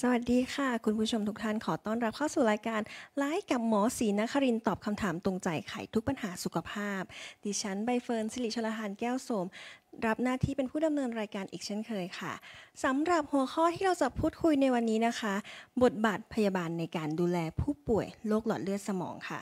สวัสดีค่ะ คุณผู้ชมทุกท่านขอต้อนรับเข้าสู่รายการไลฟ์กับหมอศรีนครินตอบคำถามตรงใจไขทุกปัญหาสุขภาพ ดิฉันใบเฟิร์นสิริชลหานแก้วโสมรับหน้าที่เป็นผู้ดำเนินรายการอีกเช่นเคยค่ะสำหรับหัวข้อที่เราจะพูดคุยในวันนี้นะคะ บทบาทพยาบาลในการดูแลผู้ป่วยโรคหลอดเลือดสมองค่ะ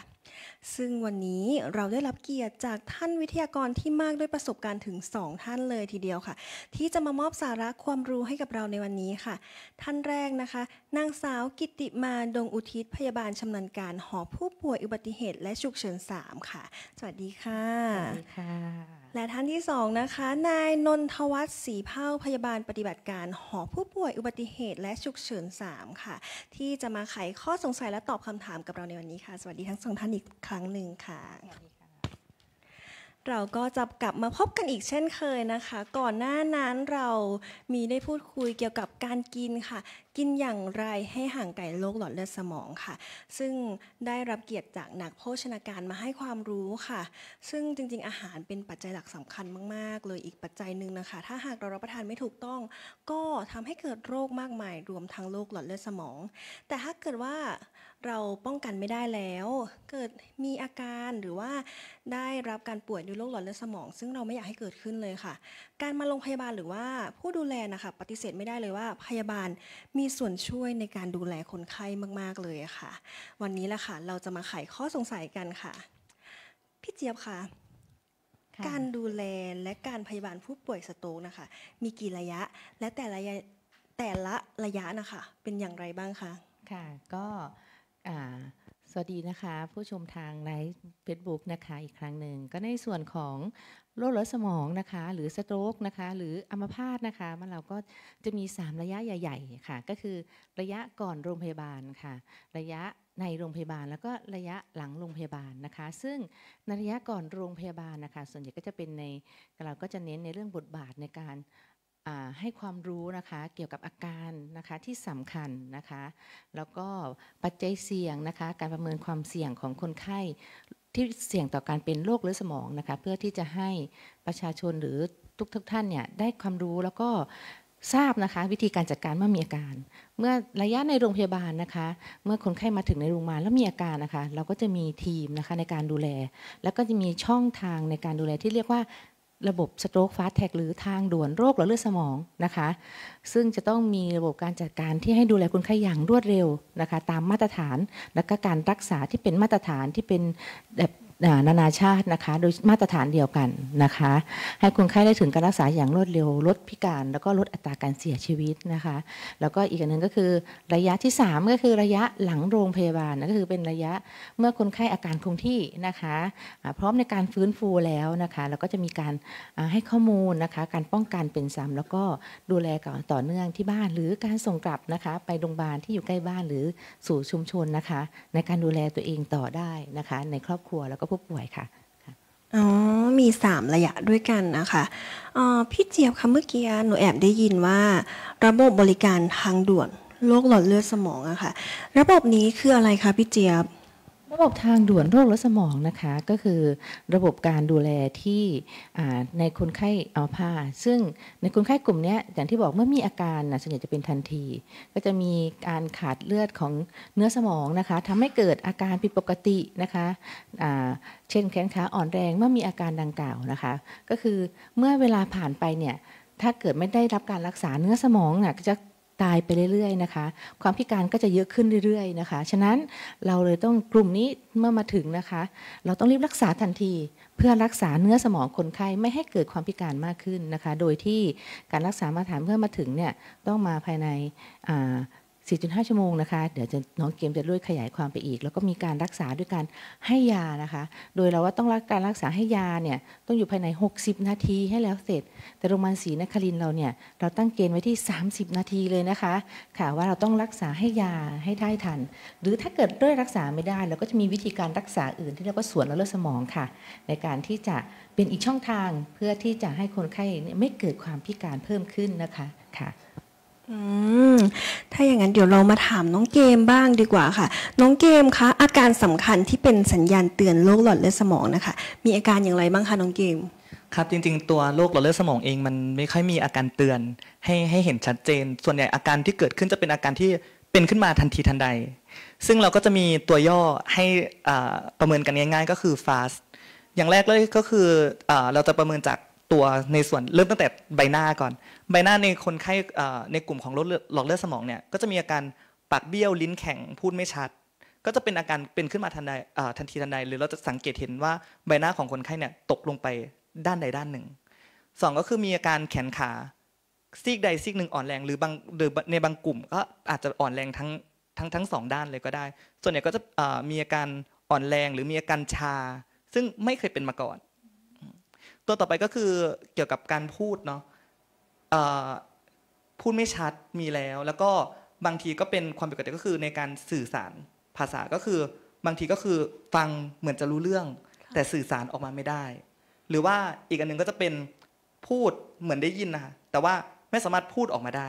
ซึ่งวันนี้เราได้รับเกียรติจากท่านวิทยากรที่มากด้วยประสบการณ์ถึง 2 ท่านเลยทีเดียวค่ะ ที่จะมามอบสาระความรู้ให้กับเราในวันนี้ค่ะ ท่านแรกนะคะ นางสาวกิติมาดงอุทิศพยาบาลชำนาญการ หอผู้ป่วยอุบัติเหตุและฉุกเฉิน 3 ค่ะ สวัสดีค่ะสวัสดีค่ะและท่านที่สองนะคะ นายนนทวัฒน์ศรีเผ้าพยาบาลปฏิบัติการหอผู้ป่วยอุบัติเหตุและฉุกเฉิน3ค่ะ ที่จะมาไขข้อสงสัยและตอบคำถามกับเราในวันนี้ค่ะสวัสดีทั้งสองท่านอีกครั้งหนึ่งค่ะเราก็จะกลับมาพบกันอีกเช่นเคยนะคะ ก่อนหน้านั้นเรามีได้พูดคุยเกี่ยวกับการกินค่ะ กินอย่างไรให้ห่างไกลโรคหลอดเลือดสมองค่ะ ซึ่งได้รับเกียรติจากนักโภชนาการมาให้ความรู้ค่ะ ซึ่งจริง ๆ อาหารเป็นปัจจัยหลักสำคัญมากๆเลยอีกปัจจัยหนึ่งนะคะ ถ้าหากเรารับประทานไม่ถูกต้องก็ทำให้เกิดโรคมากมาย รวมทั้งโรคหลอดเลือดสมอง แต่ถ้าเกิดว่าเราป้องกันไม่ได้แล้วเกิดมีอาการหรือว่าได้รับการป่วยด้วยโรคหลอดเลือดสมอง ซึ่งเราไม่อยากให้เกิดขึ้นเลยค่ะ การมาโรงพยาบาลหรือว่าผู้ดูแลนะคะ ปฏิเสธไม่ได้เลยว่า พยาบาลมีส่วนช่วยในการดูแลคนไข้มากๆเลยค่ะ วันนี้แหละค่ะเราจะมาไขข้อสงสัยกันค่ะพี่เจี๊ยบค่ะการดูแลและการพยาบาลผู้ป่วยสโตกนะคะ มีกี่ระยะและแต่ละแต่ละระยะนะคะ เป็นอย่างไรบ้างคะค่ะก็สวัสดีนะคะผู้ชมทางไลฟ์เฟซบุ๊กนะคะอีกครั้งหนึ่งก็ในส่วนของโรคหลอดสมองนะคะหรือสโตรกนะคะหรืออัมพาตนะคะมันเราก็จะมี 3 ระยะใหญ่ ๆ ค่ะก็คือระยะก่อนโรงพยาบาลค่ะระยะในโรงพยาบาล แล้วก็ระยะหลังโรงพยาบาลนะคะ ซึ่งในระยะก่อนโรงพยาบาลนะคะส่วนใหญ่ก็จะเป็นในเราก็จะเน้นในเรื่องบทบาทในการให้ความรู้นะคะเกี่ยวกับอาการนะคะที่สำคัญนะคะ แล้วก็ปัจจัยเสี่ยงนะคะ การประเมินความเสี่ยงของคนไข้ที่เสี่ยงต่อการเป็นโรคหรือสมองนะคะเพื่อที่จะให้ประชาชนหรือทุกทท่านเนี่ยได้ความรู้แล้วก็ทราบนะคะวิธีการจัดการเมื่อมีอาการ เมื่อระยะในโรงพยาบาลนะคะ เมื่อคนไข้มาถึงในโรงพยาบาลแล้วมีอาการนะคะเราก็จะมีทีมนะคะในการดูแล แล้วก็จะมีช่องทางในการดูแลที่เรียกว่าระบบสโตรกฟาสแท็กหรือทางด่วนโรคหลอดเลือดสมองนะคะ ซึ่งจะต้องมีระบบการจัดการที่ให้ดูแลคนไข้อย่างรวดเร็วนะคะตามมาตรฐานและก็การรักษาที่เป็นมาตรฐานที่เป็นแบบนานาชาตินะคะโดยมาตรฐานเดียวกันนะคะ ให้คนไข้ได้ถึงการรักษาอย่างรวดเร็วลดพิการแล้วก็ลดอัตราการเสียชีวิตนะคะ แล้วก็อีกอันหนึ่งก็คือ ระยะที่ 3 ก็คือระยะหลังโรงพยาบาลก็คือเป็นระยะเมื่อคนไข้อาการคงที่นะคะ พร้อมในการฟื้นฟูแล้วนะคะแล้วก็จะมีการให้ข้อมูลนะคะการป้องกันเป็นซ้ำแล้วก็ดูแลก่อนต่อเนื่องที่บ้าน หรือการส่งกลับนะคะไปโรงพยาบาลที่อยู่ใกล้บ้านหรือสู่ชุมชนนะคะในการดูแลตัวเองต่อได้นะคะในครอบครัวแล้วก็ับผู้ป่วยค่ะอ๋อมีมระยะด้วยกันนะคะพี่เจี๊ยบคะเมื่อกี้หนูแอบได้ยินว่า ระบบบริการทางด่วนโรคหลอดเลือดสมองอะคะ่ะระบบนี้คืออะไรคะพี่เจี๊ยบระบบทางด่วนโรคและสมองนะคะ ก็คือระบบการดูแลที่ในคนไข้อัลพาซึ่งในคนไข้กลุ่มนี้อย่างที่บอกเมื่อมีอาการนะส่วนใหญ่จะเป็นทันที ก็จะมีการขาดเลือดของเนื้อสมองนะคะทำให้เกิดอาการผิดปกตินะคะเช่นแขนขาอ่อนแรงเมื่อมีอาการดังกล่าวนะคะ ก็คือเมื่อเวลาผ่านไปเนี่ยถ้าเกิดไม่ได้รับการรักษาเนื้อสมองนะ่ะจะตายไปเรื่อยๆนะคะ ความพิการก็จะเยอะขึ้นเรื่อยๆ นะคะฉะนั้นเราเลยต้องกลุ่มนี้เมื่อมาถึงนะคะ เราต้องรีบรักษาทันที เพื่อรักษาเนื้อสมองคนไข้ไม่ให้เกิดความพิการมากขึ้นนะคะ โดยที่การรักษามาตรฐานเพื่อมาถึงเนี่ยต้องมาภายใน4.5 ชั่วโมงนะคะ เดี๋ยวจะน้องเกมจะด้วยขยายความไปอีก แล้วก็มีการรักษาด้วยการให้ยานะคะ โดยเราว่าต้องรักการรักษาให้ยาเนี่ยต้องอยู่ภายใน 60 นาทีให้แล้วเสร็จ แต่โรงพยาบาลศรีนครินเราเนี่ยเราตั้งเกณฑ์ไว้ที่ 30 นาทีเลยนะคะ ค่ะว่าเราต้องรักษาให้ยาให้ได้ทัน หรือถ้าเกิดด้วยรักษาไม่ได้ เราก็จะมีวิธีการรักษาอื่น ที่เรียกว่าสวนและเลือดสมองค่ะ ในการที่จะเป็นอีกช่องทาง เพื่อที่จะให้คนไข้ไม่เกิดความพิการเพิ่มขึ้นนะคะ ค่ะถ้าอย่างนั้นเดี๋ยวเรามาถามน้องเกมบ้างดีกว่าค่ะ น้องเกมคะ อาการสำคัญที่เป็นสัญญาณเตือนโรคหลอดเลือดสมองนะคะมีอาการอย่างไรบ้างคะน้องเกม ครับจริงๆ ตัวโรคหลอดเลือดสมองเองมันไม่ค่อยมีอาการเตือนให้ให้เห็นชัดเจน ส่วนใหญ่อาการที่เกิดขึ้นจะเป็นอาการที่เป็นขึ้นมาทันทีทันใด ซึ่งเราก็จะมีตัวย่อให้ประเมินกันง่ายๆก็คือ FAST อย่างแรกเลยก็คือเราจะประเมินจากตัวในส่วนเริ่มตั้งแต่ใบหน้าก่อน ใบหน้าในคนไข้ในกลุ่มของหลอดเลือดสมองเนี่ยก็จะมีอาการปากเบี้ยวลิ้นแข็งพูดไม่ชัด ก็จะเป็นอาการเป็นขึ้นมาทันใดทันทีทันใดหรือเราจะสังเกตเห็นว่าใบหน้าของคนไข้เนี่ยตกลงไปด้านใดด้านหนึ่งสองก็คือมีอาการแขนขาซีกใดซีกหนึ่งอ่อนแรงหรือบางในบางกลุ่มก็อาจจะอ่อนแรงทั้งทั้งทั้งสองด้านเลยก็ได้ ส่วนใหญ่ก็จะมีอาการอ่อนแรงหรือมีอาการชา ซึ่งไม่เคยเป็นมาก่อนตัวต่อไปก็คือเกี่ยวกับการพูดเนาะพูดไม่ชัดมีแล้ว แล้วก็บางทีก็เป็นความผิดปกติก็คือในการสื่อสารภาษาก็คือบางทีก็คือฟังเหมือนจะรู้เรื่อง แต่สื่อสารออกมาไม่ได้ หรือว่าอีกอันนึงก็จะเป็นพูดเหมือนได้ยินนะะแต่ว่าไม่สามารถพูดออกมาได้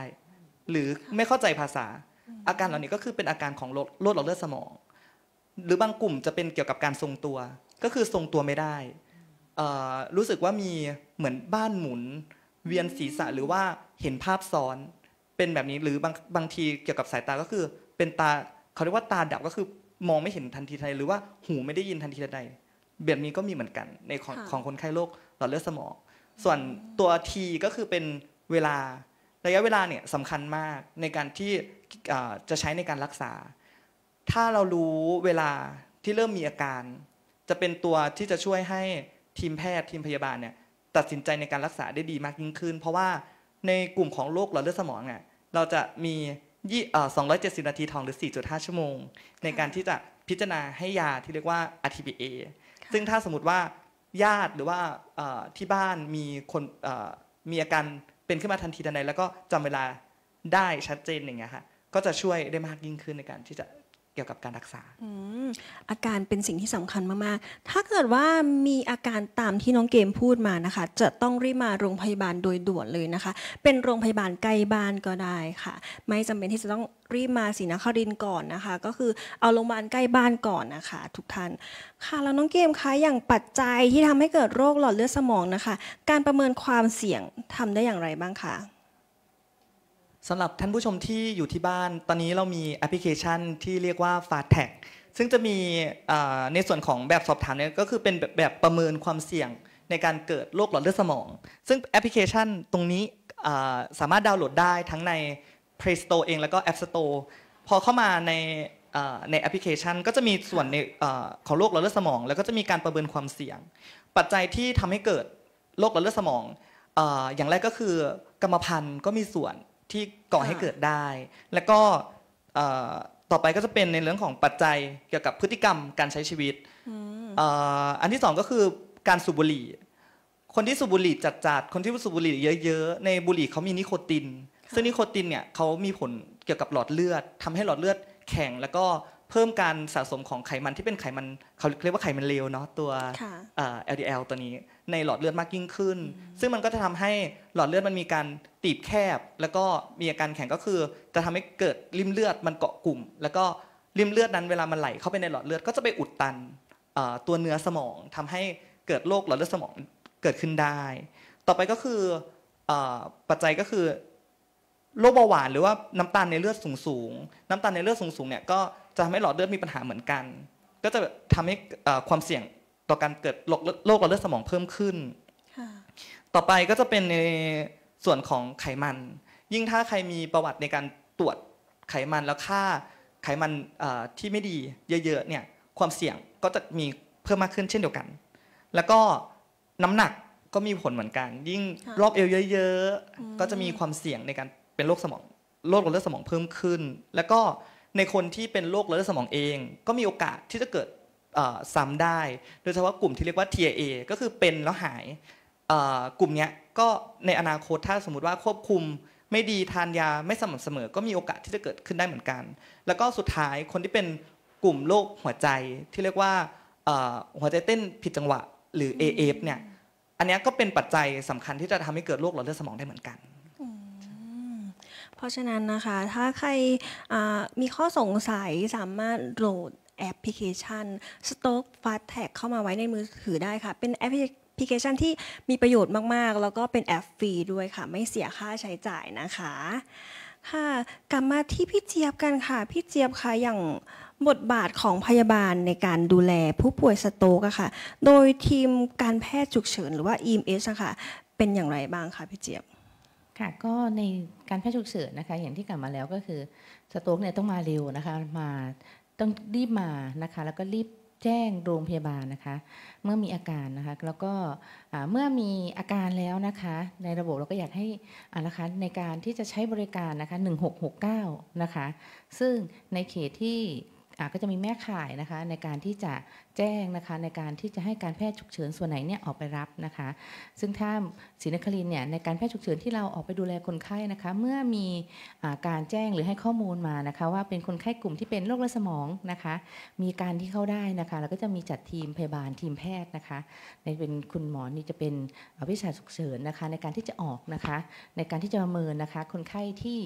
หรือไม่เข้าใจภาษาอาการเหล่านี้ก็คือเป็นอาการของโรคหลอดเลือดสมอง หรือบางกลุ่มจะเป็นเกี่ยวกับการทรงตัวก็คือทรงตัวไม่ได้รู้สึกว่ามีเหมือนบ้านหมุน เวียนศีรษะหรือว่าเห็นภาพซ้อน เป็นแบบนี้หรือบางบางทีเกี่ยวกับสายตาก็คือ เป็นตาเขาเรียกว่าตาดับก็คือมองไม่เห็นทันทีทันใดหรือว่าหูไม่ได้ยินทันทีทันใด แบบนี้ก็มีเหมือนกันในของของคนไข้โรคหลอดเลือดสมองส่วนตัวทีก็คือเป็นเวลาระยะเวลาเนี่ยสำคัญมากในการที่จะใช้ในการรักษา ถ้าเรารู้เวลาที่เริ่มมีอาการ จะเป็นตัวที่จะช่วยให้ทีมแพทย์ทีมพยาบาลเนี่ยตัดสินใจในการรักษาได้ดีมากยิ่งขึ้น เพราะว่าในกลุ่มของโรคหลอดเลือดสมองเนี่ยเราจะมี2 7 0ินาทีทองหรือ 4.5 ชั่วโมง ในการที่จะพิจารณาให้ยาที่เรียกว่า RTPA ซึ่งถ้าสมมติว่าญาติหรือว่าที่บ้านมีคนมีอาการเป็นขึ้นมาทันทีทันใดแล้วก็จำเวลาได้ชัดเจนอย่างเงี้ยค่ะก็จะช่วยได้มากยิ่งขึ้นในการที่จะกี่ยวกับการรักษาอาการเป็นสิ่งที่สำคัญมากๆ ถ้าเกิดว่ามีอาการตามที่น้องเกมพูดมานะคะ จะต้องรีบมาโรงพยาบาลโดยด่วนเลยนะคะ เป็นโรงพยาบาลใกล้บ้านก็ได้ค่ะ ไม่จำเป็นที่จะต้องรีบมาศรีนครินก่อนนะคะ ก็คือเอาโรงพยาบาลใกล้บ้านก่อนนะคะ ทุกท่าน ค่ะแล้วน้องเกมคะอย่างปัจจัยที่ทำให้เกิดโรคหลอดเลือดสมองนะคะ การประเมินความเสี่ยงทำได้อย่างไรบ้างคะสำหรับท่านผู้ชมที่อยู่ที่บ้าน ตอนนี้เรามีแอปพลิเคชันที่เรียกว่า f a t a กซึ่งจะมีในส่วนของแบบสอบถามเนี่ย ก็คือเป็นแบบประเมินความเสี่ยง ในการเกิดโรคหลอดเลือดสมอง ซึ่งแอปพลิเคชันตรงนี้สามารถดาวน์โหลดได้ทั้งใน Play Store เองแล้วก็ App Store พอเข้ามาในในแอปพลิเคชัน ก็จะมีส่วนในของโรคหลอดเลือดสมอง แล้วก็จะมีการประเมินความเสี่ยง ปัจจัยที่ทำให้เกิดโรคหลอดเลือดสมอง อย่างแรกก็คือกรรมพันธุ์ก็มีส่วนที่ก่อให้เกิดได้ แล้วก็ต่อไปก็จะเป็นในเรื่องของปัจจัยเกี่ยวกับพฤติกรรมการใช้ชีวิต อันที่สองก็คือการสูบบุหรี่ คนที่สูบบุหรี่จัดๆคนที่สูบบุหรี่เยอะๆในบุหรี่เขามีนิโคติน ซึ่งนิโคตินเนี่ยเขามีผลเกี่ยวกับหลอดเลือด ทำให้หลอดเลือดแข็งแล้วก็เพิ่มการสะสมของไขมันที่เป็นไขมันเขาเรียกว่าไขมันเลวเนาะตัว LDL ตัวนี้ในหลอดเลือดมากยิ่งขึ้น ซึ่งมันก็จะทำให้หลอดเลือดมันมีการตีบแคบ แล้วก็มีอาการแข็งก็คือจะทำให้เกิดริมเลือดมันเกาะกลุ่ม แล้วก็ริมเลือดนั้นเวลามันไหลเข้าไปในหลอดเลือดก็จะไปอุดตันตัวเนื้อสมอง ทำให้เกิดโรคหลอดเลือดสมองเกิดขึ้นได้ ต่อไปก็คือปัจจัยก็คือโรคเบาหวานหรือว่าน้ำตาลในเลือดสูงๆน้ำตาลในเลือดสูงๆ เนี่ยก็จะทำให้หลอดเลือดมีปัญหาเหมือนกัน ก็จะทำให้ความเสี่ยงต่อการเกิดโรคหลอดเลือดสมองเพิ่มขึ้นต่อไปก็จะเป็นในส่วนของไขมัน ยิ่งถ้าใครมีประวัติในการตรวจไขมันแล้วค่าไขมันที่ไม่ดีเยอะ ๆเนี่ยความเสี่ยงก็จะมีเพิ่มมากขึ้นเช่นเดียวกัน แล้วก็น้ำหนักก็มีผลเหมือนกัน ยิ่งรอบเอวเยอะ ๆ ก็จะมีความเสี่ยงในการเป็นโรคสมองโรคหลอดเลือดสมองเพิ่มขึ้น แล้วก็ในคนที่เป็นโรคเลือดสมองเอง ก็มีโอกาสที่จะเกิดซ้ำได้ โดยเฉพาะกลุ่มที่เรียกว่า TIA ก็คือเป็นแล้วหายกลุ่มนี้ก็ในอนาคตถ้าสมมติว่าควบคุมไม่ดีทานยาไม่สม่ำเสมอ ก็มีโอกาสที่จะเกิดขึ้นได้เหมือนกัน แล้วก็สุดท้ายคนที่เป็นกลุ่มโรคหัวใจที่เรียกว่าหัวใจเต้นผิดจังหวะหรือ AF เนี่ยอันนี้ก็เป็นปัจจัยสำคัญที่จะทำให้เกิดโรคหลอดเลือดสมองได้เหมือนกันเพราะฉะนั้นนะคะถ้าใครมีข้อสงสัยสามารถโหลดแอปพลิเคชัน Stoke Fast Tag เข้ามาไว้ในมือถือได้ค่ะเป็นแอปพลิเคชันที่มีประโยชน์มากๆ แล้วก็เป็นแอปฟรีด้วยค่ะไม่เสียค่าใช้จ่ายนะคะค่ะกลับมาที่พี่เจี๊ยบกันค่ะพี่เจี๊ยบค่ะอย่างบทบาทของพยาบาลในการดูแลผู้ป่วยสโตกค่ะโดยทีมการแพทย์ฉุกเฉินหรือว่า EMS ค่ะเป็นอย่างไรบ้างคะพี่เจี๊ยบค่ะก็ในการแพทย์ฉุกเฉินนะคะอย่างที่กล่าวมาแล้วก็คือสโต๊กเนี่ยต้องมาเร็วนะคะมาต้องรีบมานะคะแล้วก็รีบแจ้งโรงพยาบาลนะคะ เมื่อมีอาการนะคะแล้วก็เมื่อมีอาการแล้วนะคะ ในระบบเราก็อยากให้นะคะในการที่จะใช้บริการนะคะ1669นะคะซึ่งในเขตที่ก็จะมีแม่ข่ายนะคะในการที่จะแจ้งนะคะในการที่จะให้การแพทย์ฉุกเฉิน ส่วนไหนเนี่ยออกไปรับนะคะ ซึ่งถ้าศรีนครินเนี่ยในการแพทย์ฉุกเฉิน ที่เราออกไปดูแลคนไข้นะคะเมื่อมีการแจ้งหรือให้ข้อมูลมานะคะว่าเป็นคนไข้กลุ่มที่เป็นโรคเลือดสมองนะคะมีการที่เข้าได้นะคะเราก็จะมีจัดทีมพยาบาลทีมแพทย์นะคะ ในเป็นคุณหมอนี่จะเป็นวิชาฉุกเฉินนะคะในการที่จะออกนะคะ ในการที่จะประเมินนะคะคนไข้ที่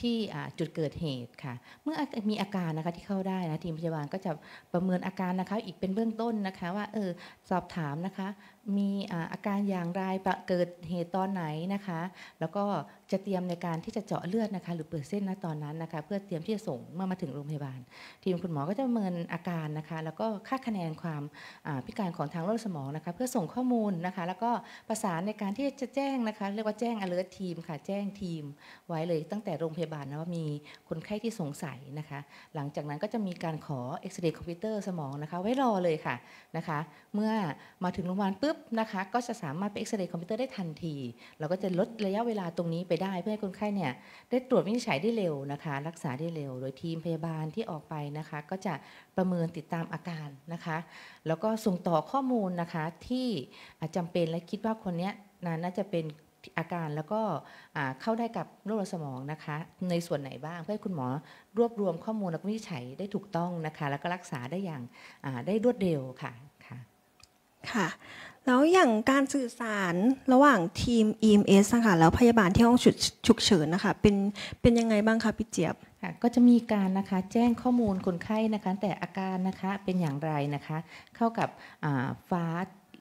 ที่จุดเกิดเหตุค่ะ เมื่อมีอาการนะคะที่เข้าได้นะทีมพยาบาลก็จะประเมินอาการนะคะอีกเป็นเบื้องต้นนะคะว่า เออ สอบถามนะคะมีอาการอย่างไรเกิดเหตุตอนไหนนะคะ แล้วก็จะเตรียมในการที่จะเจาะเลือดนะคะหรือเปิดเส้นณตอนนั้นนะคะ เพื่อเตรียมที่จะส่งเมื่อมาถึงโรงพยาบาล ทีมคุณหมอก็จะประเมินอาการนะคะ แล้วก็ค่าคะแนนความพิการของทางือดสมองนะคะเพื่อส่งข้อมูลนะคะ แล้วก็ประสานในการที่จะแจ้งนะคะเรียกว่าแจ้ง alert ทีมค่ะแจ้งทีมไว้เลย ตั้งแต่โรงพยาบาลนะว่ามีคนไข้ที่สงสัยนะคะ หลังจากนั้นก็จะมีการขอเอ็กซเรย์คอมพิวเตอร์สมองนะคะไว้รอเลยค่ะนะคะ เมื่อมาถึงโรงพยาบาลปุ๊บบนะคะก็จะสามารถไปเอ็กซเรย์คอมพิวเตอร์ได้ทันทีเราก็จะลดระยะเวลาตรงนี้ไปได้ เพื่อให้คนไข้เนี่ยได้ตรวจวินิจฉัยได้เร็วนะคะ รักษาได้เร็ว โดยทีมพยาบาลที่ออกไปนะคะก็จะประเมินติดตามอาการนะคะ แล้วก็ส่งต่อข้อมูลนะคะที่จำเป็นและคิดว่าคนนี้น่าจะเป็นอาการแล้วก็เข้าได้กับโรคสมองนะคะในส่วนไหนบ้าง เพื่อให้คุณหมอรวบรวมข้อมูลและวินิจฉัยได้ถูกต้องนะคะแล้วก็รักษาได้อย่างได้รวดเร็วค่ะค่ะแล้วอย่างการสื่อสารระหว่างทีม EMS นะคะแล้วพยาบาลที่ห้องฉุกเฉินนะคะเป็นเป็นยังไงบ้างคะพี่เจี๊ยบก็จะมีการนะคะแจ้งข้อมูลคนไข้นะคะ แต่อาการนะคะเป็นอย่างไรนะคะ เข้ากับฟ้า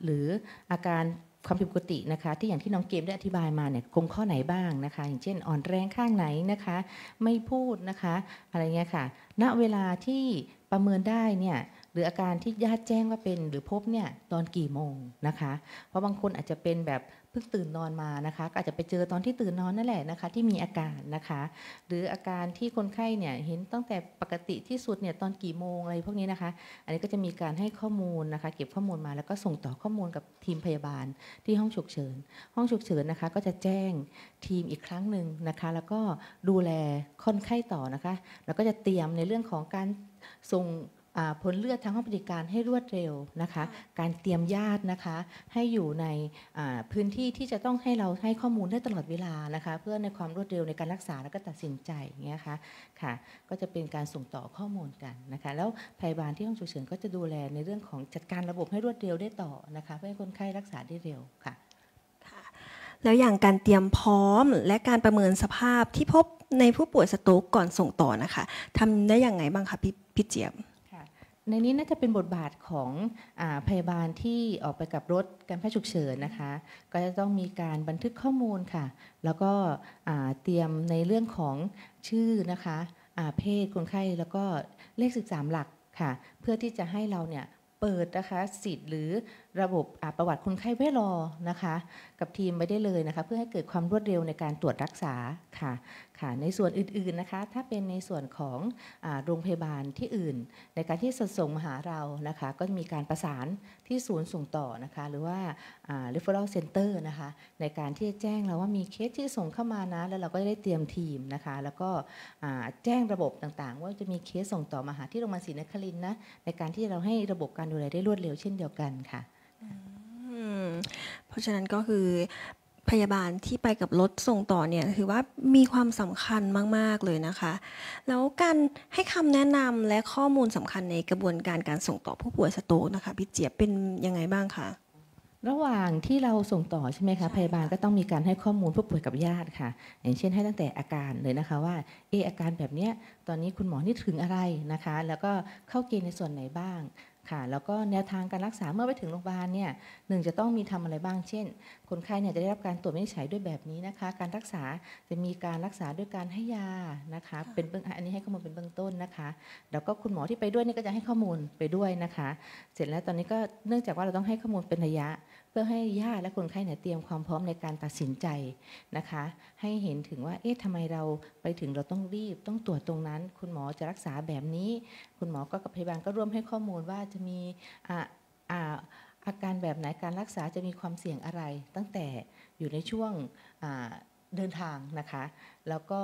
หรืออาการความผิดปกตินะคะ ที่อย่างที่น้องเกมได้อธิบายมาเนี่ยคงข้อไหนบ้างนะคะ อย่างเช่นอ่อนแรงข้างไหนนะคะ ไม่พูดนะคะ อะไรเงี้ยค่ะ ณเวลาที่ประเมินได้เนี่ยหรืออาการที่ญาติแจ้งว่าเป็น หรือพบเนี่ยตอนกี่โมงนะคะ เพราะบางคนอาจจะเป็นแบบเพิ่งตื่นนอนมานะคะอาจจะไปเจอตอนที่ตื่นนอนนั่นแหละนะคะที่มีอาการนะคะ หรืออาการที่คนไข้เนี่ยเห็นตั้งแต่ปกติที่สุดเนี่ยตอนกี่โมงอะไรพวกนี้นะคะ อันนี้ก็จะมีการให้ข้อมูลนะคะ เก็บข้อมูลมาแล้วก็ส่งต่อข้อมูลกับทีมพยาบาล ที่ห้องฉุกเฉินห้องฉุกเฉินนะคะ ก็จะแจ้งทีมอีกครั้งหนึ่งนะคะ แล้วก็ดูแลคนไข้ต่อนะคะ แล้วก็จะเตรียมในเรื่องของการส่งผลเลือดทางห้องปฏิการให้รวดเร็วนะคะการเตรียมญาตินะคะให้อยู่ในพื้นที่ที่จะต้องให้เราให้ข้อมูลได้ตลอดเวลานะคะเพื่อในความรวดเร็วในการรักษาแล้วก็ตัดสินใจเงี้ยค่ะค่ะก็จะเป็นการส่งต่อข้อมูลกันนะคะแล้วพยาบาลที่ห้องฉุกเฉินก็จะดูแลในเรื่องของจัดการระบบให้รวดเร็วได้ต่อนะคะเพื่อให้คนไข้รักษาได้เร็วค่ะแล้วอย่างการเตรียมพร้อมและการประเมินสภาพที่พบในผู้ป่วยสโตรกก่อนส่งต่อนะคะทำได้อย่างไงบ้างคะพี่เจี๊ยบในนี้น่าจะเป็นบทบาทของอพยาบาลที่ออกไปกับรถการแพทย์ฉุกเฉินนะคะ ก็จะต้องมีการบันทึกข้อมูลค่ะ แล้วก็เตรียมในเรื่องของชื่อนะคะเพศคนไข้แล้วก็เลข13หลักค่ะ เพื่อที่จะให้เราเนี่ยเปิดนะคะสิทธิ์หรือระบบประวัติคนไข้ไว้รอนะคะ กับทีมไปได้เลยนะคะ เพื่อให้เกิดความรวดเร็วในการตรวจรักษาค่ะค่ะในส่วนอื่นๆนะคะ ถ้าเป็นในส่วนของอโรงพยาบาลที่อื่น ในการที่ส่งมาหาเรานะคะ ก็มีการประสานที่ศูนย์ส่งต่อนะคะ หรือว่า referral center นะคะ ในการที่จะแจ้งเราว่ามีเคสที่ส่งเข้ามานะแล้วเราก็ได้เตรียมทีมนะคะ แล้วก็แจ้งระบบต่างๆ ว่าจะมีเคสส่งต่อมาหา ที่โรงพยาบาลศรีนครินทร์นะในการที่เราให้ระบบการดูแลได้รวดเร็ว เช่นเดียวกันค่ะเพราะฉะนั้นก็คือพยาบาลที่ไปกับรถส่งต่อเนี่ยถือว่ามีความสำคัญมากๆ เลยนะคะ แล้วการให้คำแนะนำและข้อมูลสำคัญในกระบวนการการส่งต่อผู้ป่วยสโตกนะคะพี่เจี๊ยบเป็นยังไงบ้างคะ ระหว่างที่เราส่งต่อใช่ไหมคะพยาบาลก็ต้องมีการให้ข้อมูลผู้ป่วยกับญาติค่ะ อย่างเช่นให้ตั้งแต่อาการเลยนะคะว่าเอออาการแบบนี้ตอนนี้คุณหมอนี่ถึงอะไรนะคะ แล้วก็เข้าเกณฑ์ในส่วนไหนบ้างค่ะแล้วก็แนวทางการรักษาเมื่อไปถึงโรงพยาบาลเนี่ยหนึ่งจะต้องมีทำอะไรบ้างเช่นคนไข้เนี่ยจะได้รับการตรวจวินิจฉัยด้วยแบบนี้นะคะ การรักษาจะมีการรักษาด้วยการให้ยานะคะ เป็นเบื้องอันนี้ให้ข้อมูลเป็นเบื้องต้นนะคะแล้วก็คุณหมอที่ไปด้วยนี่ก็จะให้ข้อมูลไปด้วยนะคะ เสร็จแล้วตอนนี้ก็เนื่องจากว่าเราต้องให้ข้อมูลเป็นระยะพื่อให้ญาติและคนไข้เนี่ยเตรียมความพร้อมในการตัดสินใจนะคะ ให้เห็นถึงว่าเอ๊ะทำไมเราไปถึงเราต้องรีบต้องตรวจตรงนั้น คุณหมอจะรักษาแบบนี้ คุณหมอก็กับพยาบาลก็ร่วมให้ข้อมูลว่าจะมีอ่าอาอาการแบบไหนการรักษาจะมีความเสี่ยงอะไร ตั้งแต่อยู่ในช่วงเดินทางนะคะแล้วก็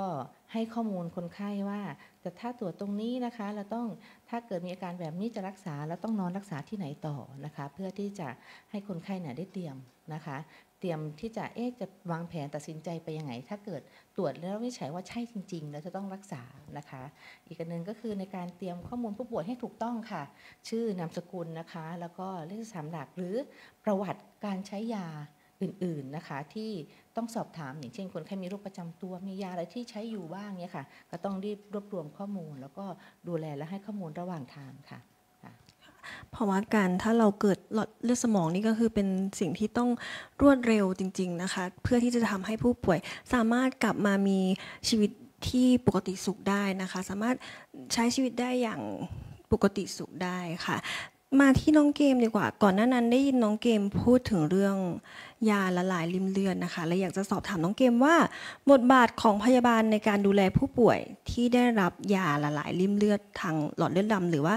ให้ข้อมูลคนไข้ว่าจะถ้าตรวจตรงนี้นะคะเราต้องถ้าเกิดมีอาการแบบนี้จะรักษาแล้วต้องนอนรักษาที่ไหนต่อนะคะ เพื่อที่จะให้คนไข้เนี่ยได้เตรียมนะคะ เตรียมที่จะเอ๊ะจะวางแผนตัดสินใจไปยังไงถ้าเกิดตรวจแล้ววิจัยว่าใช่จริงๆแล้วจะต้องรักษานะคะ อีกอันหนึ่งก็คือในการเตรียมข้อมูลผู้ป่วยให้ถูกต้องค่ะ ชื่อนามสกุลนะคะ แล้วก็เลขสามหลักหรือประวัติการใช้ยาอื่นๆนะคะที่ต้องสอบถามอย่างเช่น คนไข้มีโรคประจำตัวมียาอะไรที่ใช้อยู่บ้างเนี่ยค่ะ ก็ต้องรีบรวบรวมข้อมูล แล้วก็ดูแลและให้ข้อมูลระหว่างทางค่ะเพราะว่าการถ้าเราเกิดหลอดเลือดสมองนี่ก็คือเป็นสิ่งที่ต้องรวดเร็วจริงๆนะคะเพื่อที่จะทำให้ผู้ป่วย สามารถกลับมามีชีวิตที่ปกติสุขได้นะคะ สามารถใช้ชีวิตได้อย่างปกติสุขได้ค่ะ มาที่น้องเกมดีกว่า ก่อนหน้านั้นได้ยินน้องเกมพูดถึงเรื่องยาละลายริมเลือดนนะคะและอยากจะสอบถามน้องเกมว่าบทบาทของพยาบาลในการดูแลผู้ป่วยที่ได้รับยาละลายริมเลือดทางหลอดเลือดดำหรือว่า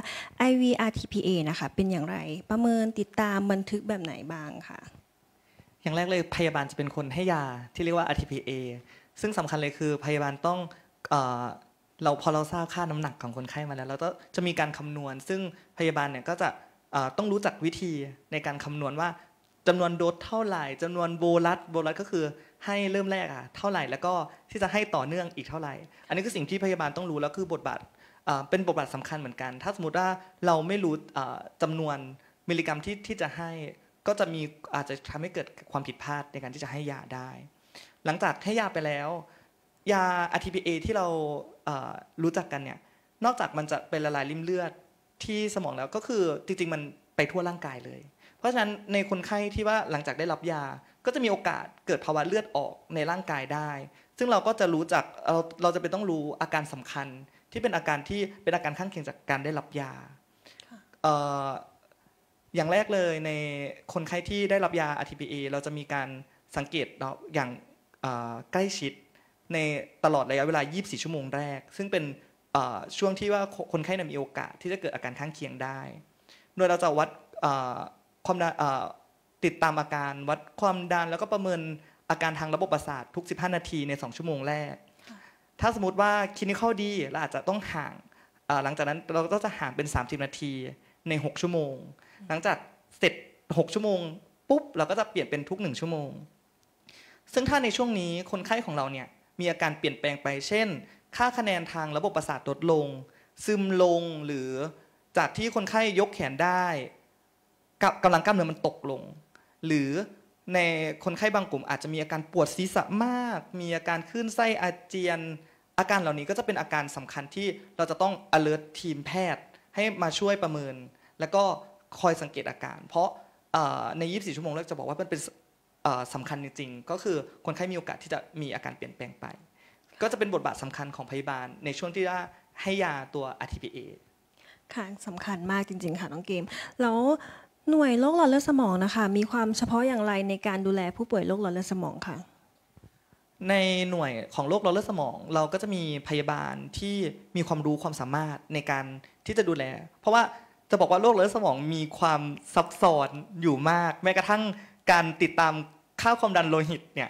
IVRTPA นะคะเป็นอย่างไรประเมินติดตามบันทึกแบบไหนบ้างคะอย่างแรกเลยพยาบาลจะเป็นคนให้ยาที่เรียกว่า RTPA ซึ่งสำคัญเลยคือพยาบาลต้องเราพอเราทราบค่าน้ำหนักของคนไข้มาแล้วเราก็จะมีการคำนวณ ซึ่งพยาบาลเนี่ยก็จะต้องรู้จักวิธีในการคำนวณว่าจำนวนโดสเท่าไหร่จำนวนโบลัสโบลัสก็คือ ให้เริ่มแรกอ่ะเท่าไหร่แล้วก็ที่จะให้ต่อเนื่องอีกเท่าไหร่อันนี้คือสิ่งที่พยาบาลต้องรู้แล้วคือบทบาทเป็นบทบาทสำคัญเหมือนกัน ถ้าสมมติว่าเราไม่รู้จำนวนมิลลิกรัมที่ที่จะให้ก็จะมีอาจจะทำให้เกิดความผิดพลาดในการที่จะให้ยาได้ หลังจากให้ยาไปแล้วยา RTPA ที่เรารู้จักกันเนี่ยนอกจากมันจะเป็นละลายริมเลือดที่สมองแล้วก็คือจริงๆมันไปทั่วร่างกายเลยราะฉะนั้นในคนไข้ที่ว่าหลังจากได้รับยา ก็จะมีโอกาสเกิดภาวะเลือดออกในร่างกายได้ ซึ่งเราก็จะรู้จักเราเราจะเป็นต้องรู้อาการสำคัญที่เป็นอาการที่เป็นอาการข้างเคียงจากการได้รับยาอย่างแรกเลยในคนไข้ที่ได้รับยา RTPA เราจะมีการสังเกตอย่างใกล้ชิดในตลอดระยะเวลา 24 ชั่วโมงแรกซึ่งเป็นช่วงที่ว่าคนไข้มีโอกาสที่จะเกิดอาการข้างเคียงได้ โดยเราจะวัดความดันติดตามอาการวัดความดันแล้วก็ประเมินอาการทางระบบประสาททุก 15 นาทีใน2ชั่วโมงแรกถ้าสมมติว่าคลินิคอลดีเราอาจจะต้องห่างหลังจากนั้นเราก็จะห่างเป็น 30 นาทีใน 6 ชั่วโมง หลังจากเสร็จ 6 ชั่วโมง ปุ๊บเราก็จะเปลี่ยนเป็นทุก1ชั่วโมงซึ่งถ้าในช่วงนี้คนไข้ของเราเนี่ยมีอาการเปลี่ยนแปลงไป เช่น ค่าคะแนนทางระบบประสาทลดลง ซึมลงหรือจากที่คนไข้ยกแขนได้กกำลังกล้ามเนื้อมันตกลง หรือในคนไข้บางกลุ่มอาจจะมีอาการปวดศีรษะมากมีอาการคลื่นไส้อาเจียนอาการเหล่านี้ก็จะเป็นอาการสำคัญที่เราจะต้อง alert ทีมแพทย์ให้มาช่วยประเมินแล้วก็คอยสังเกตอาการ เพราะใน 24 ชั่วโมงแรกจะบอกว่ามันเป็นสำคัญจริง ๆ ก็คือคนไข้มีโอกาสที่จะมีอาการเปลี่ยนแปลงไป ก็จะเป็นบทบาทสำคัญของพยาบาลในช่วงที่ว่าให้ยาตัว RTPA ค่ะสำคัญมากจริงๆค่ะน้องเกมแล้วหน่วยโรคหลอดเลือดสมองนะคะมีความเฉพาะอย่างไรในการดูแลผู้ป่วยโรคหลอดเลือดสมองค่ะในหน่วยของโรคหลอดเลือดสมองเราก็จะมีพยาบาลที่มีความรู้ความสามารถในการที่จะดูแล เพราะว่าจะบอกว่าโรคหลอดเลือดสมองมีความซับซ้อนอยู่มาก แม้กระทั่งการติดตามค่าความดันโลหิตเนี่ย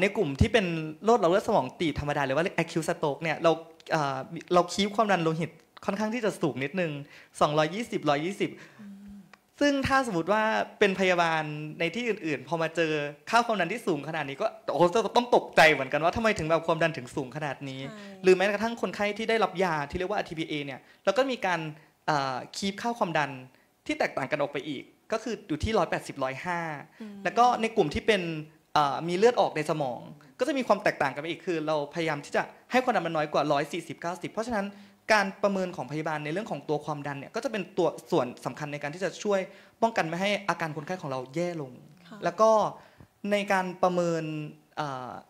ในกลุ่มที่เป็นโรคหลอดเลือดสมองตีบธรรมดาหรือว่า acute stroke เนี่ยเราเราคีบความดันโลหิตค่อนข้างที่จะสูงนิดนึง220 120ซึ่งถ้าสมมติว่าเป็นพยาบาลในที่อื่น ๆ พอมาเจอค่าความดันที่สูงขนาดนี้ก็โอ้ต้องตกใจเหมือนกันว่าทำไมถึงแบบความดันถึงสูงขนาดนี้ หรือแม้กระทั่งคนไข้ที่ได้รับยาที่เรียกว่า ATPA เนี่ยแล้วก็มีการคีบค่าความดันที่แตกต่างกันออกไปอีก ก็คืออยู่ที่ 180 105แล้วก็ในกลุ่มที่เป็นมีเลือดออกในสมอง ก็จะมีความแตกต่างกันไปอีกคือ เราพยายามที่จะให้ความดันมันน้อยกว่า 140 90 เพราะฉะนั้นการประเมินของพยาบาลในเรื่องของตัวความดันเนี่ยก็จะเป็นตัวส่วนสำคัญในการที่จะช่วยป้องกันไม่ให้อาการคนไข้ของเราแย่ลง แล้วก็ในการประเมิน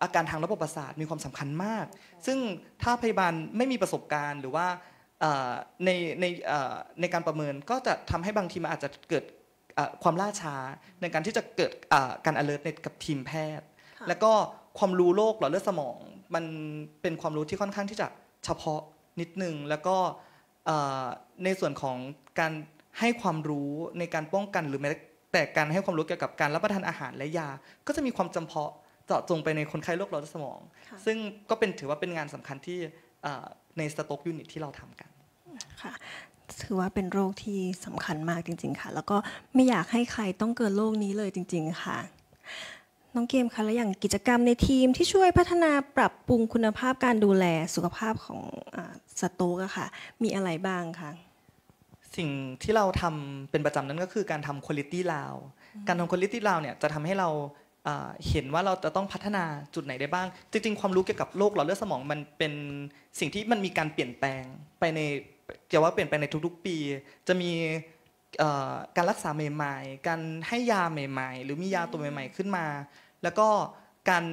อาการทางระบบประสาทมีความสำคัญมาก ซึ่งถ้าพยาบาลไม่มีประสบการณ์หรือว่าในในในการประเมินก็จะทำให้บางทีมันอาจจะเกิดความล่าช้าในการที่จะเกิดการ alert ในกับทีมแพทย์ แล้วก็ความรู้โรคหลอดเลือดสมอง มันเป็นความรู้ที่ค่อนข้างที่จะเฉพาะนิดนึงแล้วก็ในส่วนของการให้ความรู้ในการป้องกัน หรือแม้แต่การให้ความรู้เกี่ยวกับการรับประทานอาหารและยา ก็จะมีความจำเพาะเจาะจงไปในคนไข้โรคหลอดสมอง ซึ่งก็เป็นถือว่าเป็นงานสำคัญที่ในสต็อกยูนิตที่เราทำกันค่ะถือว่าเป็นโรคที่สำคัญมากจริง ๆค่ะ แล้วก็ไม่อยากให้ใครต้องเกิดโรคนี้เลยจริง ๆค่ะน้องเกมคะแล้วอย่างกิจกรรมในทีมที่ช่วยพัฒนาปรับปรุงคุณภาพการดูแลสุขภาพของอสโต๊กะค่ะมีอะไรบ้างคะสิ่งที่เราทำเป็นประจำนั้นก็คือการทำคุณลิตี้ลาวการทำคุณลิตี้ลาวเนี่ยจะทำให้เราเห็นว่าเราจะต้องพัฒนาจุดไหนได้บ้าง จริง ๆความรู้เกี่ยวกับโรคหลอดเลือดสมองมันเป็นสิ่งที่มันมีการเปลี่ยนแปลงไปในเกี่ยวว่าเปลี่ยนแปลงในทุกๆปี จะมีการรักษาใหม่ ๆ การให้ยาใหม่ ๆ หรือมียาตัวใหม่ ๆ ขึ้นมาแล้วก็การ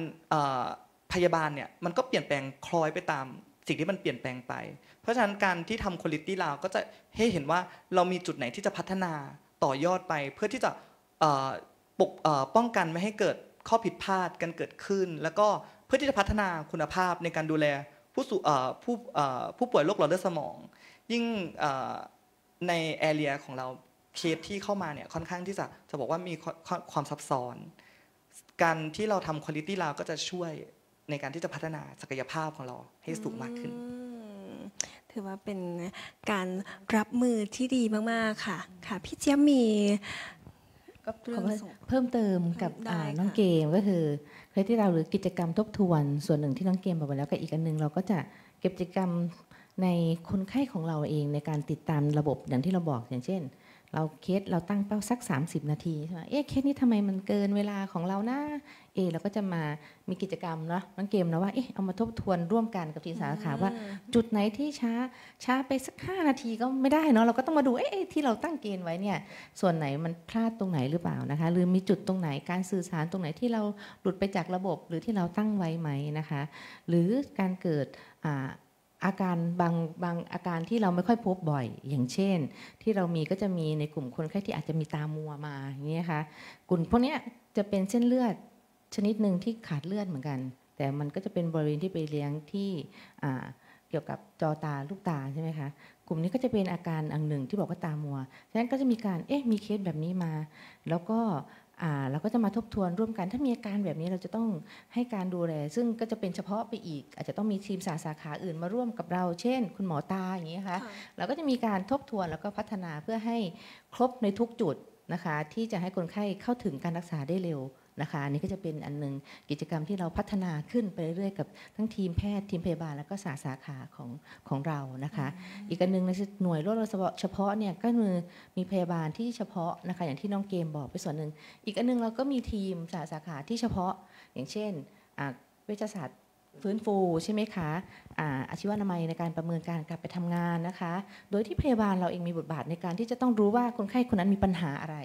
พยาบาลเนี่ยมันก็เปลี่ยนแปลงคล้อยไปตามสิ่งที่มันเปลี่ยนแปลงไป เพราะฉะนั้นการที่ทำคุณลิตี้ราก็จะให้เห็นว่าเรามีจุดไหนที่จะพัฒนาต่อยอดไป เพื่อที่จะปกป้องกันไม่ให้เกิดข้อผิดพลาดกันเกิดขึ้น แล้วก็เพื่อที่จะพัฒนาคุณภาพในการดูแลผู้ผู้ผู้ป่วยโรคหลอดเลือดสมอง ยิ่งในแอเรียของเราเคสที่เข้ามาเนี่ยค่อนข้างที่จะจะบอกว่ามีความซับซ้อนการที่เราทำคุณลิตี้เราก็จะช่วยในการที่จะพัฒนาศักยภาพของเราให้สูงมากขึ้นถือว่าเป็นการรับมือที่ดีมาก ๆ ค่ะค่ะพี่เจียมี่เพิ่มเติมกับน้องเกมก็คือเคยที่เราหรือกิจกรรมทบทวนส่วนหนึ่งที่น้องเกมบอกไปแล้วก็อีกอันหนึ่งเราก็จะเก็บกิจกรรมในคนไข้ของเราเองในการติดตามระบบอย่างที่เราบอกอย่างเช่นเราเคสเราตั้งเป้าสัก 30 นาทีใช่ไหมเอ๊ะเคสนี้ทำไมมันเกินเวลาของเรานะเอเราก็จะมามีกิจกรรมเนาะน้องเกมนะว่าเอ๊ะเอามาทบทวนร่วมกันกับทีมสาขาว่าจุดไหนที่ช้าช้าไปสัก5นาทีก็ไม่ได้เนาะเราก็ต้องมาดูเอ๊ะที่เราตั้งเกณฑ์ไว้เนี่ย ส่วนไหนมันพลาดตรงไหนหรือเปล่านะคะหรือมีจุดตรงไหนการสื่อสารตรงไหนที่เราหลุดไปจากระบบ หรือที่เราตั้งไว้ไหมนะคะ หรือการเกิดอ่าอาการบางบางอาการที่เราไม่ค่อยพบบ่อย อย่างเช่น ที่เรามีก็จะมีในกลุ่มคนไข้ที่อาจจะมีตามัวมาอย่างนี้ค่ะกลุ่มพวกนี้จะเป็นเส้นเลือดชนิดหนึ่งที่ขาดเลือดเหมือนกัน แต่มันก็จะเป็นบริเวณที่ไปเลี้ยงที่เกี่ยวกับจอตาลูกตาใช่ไหมคะกลุ่มนี้ก็จะเป็นอาการอันหนึ่งที่บอกว่าตามัวฉะนั้นก็จะมีการเอ๊ะมีเคสแบบนี้มา แล้วก็เราก็จะมาทบทวนร่วมกัน ถ้ามีอาการแบบนี้เราจะต้องให้การดูแล ซึ่งก็จะเป็นเฉพาะไปอีก อาจจะต้องมีทีมสาสาขาอื่นมาร่วมกับเราเช่น คุณหมอตาอย่างนี้ค่ะเราก็จะมีการทบทวนแล้วก็พัฒนาเพื่อให้ครบในทุกจุดนะคะที่จะให้คนไข้เข้าถึงการรักษาได้เร็วนะคะอันนี้ก็จะเป็นอันหนึ่งกิจกรรมที่เราพัฒนาขึ้นไปเรื่อยๆกับทั้งทีมแพทย์ทีมพยาบาลแล้วก็สาสาขาของของเรานะคะอีกอันนึงในหน่วยโรคเฉพาะเนี่ยก็มือมีพยาบาลที่เฉพาะนะคะอย่างที่น้องเกมบอกไปส่วนหนึ่งอีกอันนึงเราก็มีทีมสาสาขาที่เฉพาะ อย่างเช่นเวชศาสตร์ฟื้นฟูใช่ไหมคะอาชีวนามัยในการประเมินการกลับไปทำงานนะคะโดยที่พยาบาลเราเองมีบทบาทในการที่จะต้องรู้ว่าคนไข้คนนั้นมีปัญหาอะไร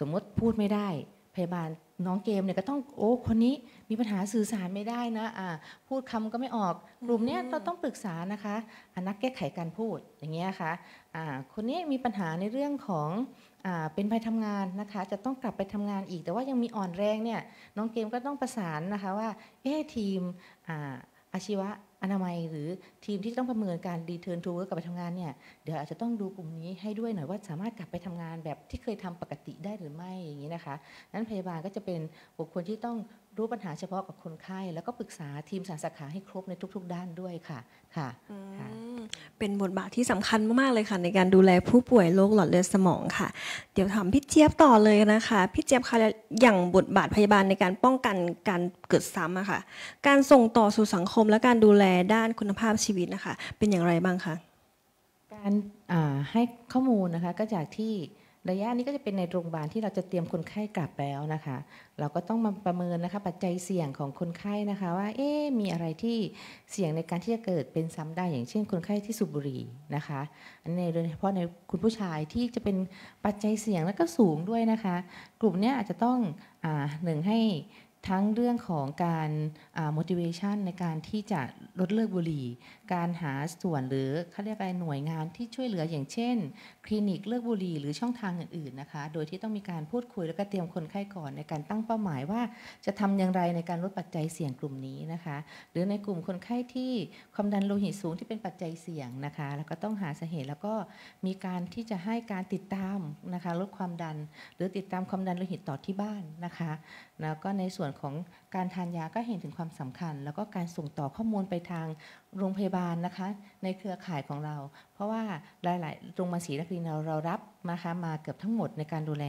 สมมติพูดไม่ได้พยาบาลน้องเกมเนี่ยก็ต้องโอ้คนนี้มีปัญหาสื่อสารไม่ได้นะอ่าพูดคำก็ไม่ออกกลุ่มเนี้ยเราต้องปรึกษานะคะอนักแก้ไขการพูดอย่างเงี้ยค่ะอ่าคนนี้มีปัญหาในเรื่องของอ่าเป็นไปทำงานนะคะจะต้องกลับไปทำงานอีกแต่ว่ายังมีอ่อนแรงเนี่ยน้องเกมก็ต้องประสานนะคะว่าเอ๊ทีมอ่าอาชีวะอนามัยหรือทีมที่ต้องประเมินการรีเทิร์นทูกลับไปทำงานเนี่ย เดี๋ยวอาจจะต้องดูกลุ่มนี้ให้ด้วยหน่อยว่าสามารถกลับไปทำงานแบบที่เคยทำปกติได้หรือไม่อย่างนี้นะคะ นั้นพยาบาลก็จะเป็นบุคคลที่ต้องรู้ปัญหาเฉพาะกับคนไข้แล้วก็ปรึกษาทีมสาสาขาให้ครบในทุก ๆ ด้านด้วยค่ะค่ะค่ะเป็นบทบาทที่สำคัญมากๆเลยค่ะในการดูแลผู้ป่วยโรคหลอดเลือดสมองค่ะ เดี๋ยวถามพี่เจี๊ยบต่อเลยนะคะพี่เจี๊ยบคะอย่างบทบาทพยาบาลในการป้องกันการเกิดซ้ำอะค่ะการส่งต่อสู่สังคม และการดูแลด้านคุณภาพชีวิตนะคะ เป็นอย่างไรบ้างคะการให้ข้อมูลนะคะ ก็จากที่ระยะนี้ก็จะเป็นในโรงพยาบาลที่เราจะเตรียมคนไข้กลับแล้วนะคะ เราก็ต้องมาประเมินนะคะปัจจัยเสี่ยงของคนไข้นะคะ ว่าเอ๊มีอะไรที่เสี่ยงในการที่จะเกิดเป็นซ้ำได้อย่างเช่นคนไข้ที่สูบบุหรี่นะคะอันนี้โดยเฉพาะในคุณผู้ชายที่จะเป็นปัจจัยเสี่ยงและก็สูงด้วยนะคะกลุ่มนี้อาจจะต้องอหนึ่งให้ทั้งเรื่องของการ motivation ในการที่จะลดเลิกบุหรี่การหาส่วนหรือเขาเรียกอะไรหน่วยงานที่ช่วยเหลืออย่างเช่น คลินิกเลือกบุหรี่หรือช่องทางอื่นๆนะคะ โดยที่ต้องมีการพูดคุยแล้วก็เตรียมคนไข้ก่อน ในการตั้งเป้าหมายว่า จะทำอย่างไรในการลดปัจจัยเสี่ยงกลุ่มนี้นะคะ หรือในกลุ่มคนไข้ที่ความดันโลหิตสูงที่เป็นปัจจัยเสี่ยงนะคะแล้วก็ต้องหาสาเหตุแล้วก็มีการที่จะให้การติดตามนะคะลดความดัน หรือติดตามความดันโลหิตต่อที่บ้านนะคะแล้วก็ในส่วนของการทานยาก็เห็นถึงความสำคัญ แล้วก็การส่งต่อข้อมูลไปทางโรงพยาบาลนะคะ ในเครือข่ายของเราราะว่าหลาย ๆ โรงพยาบาลศรีนครินเราเรารับนะคะมาเกือบทั้งหมดในการดูแล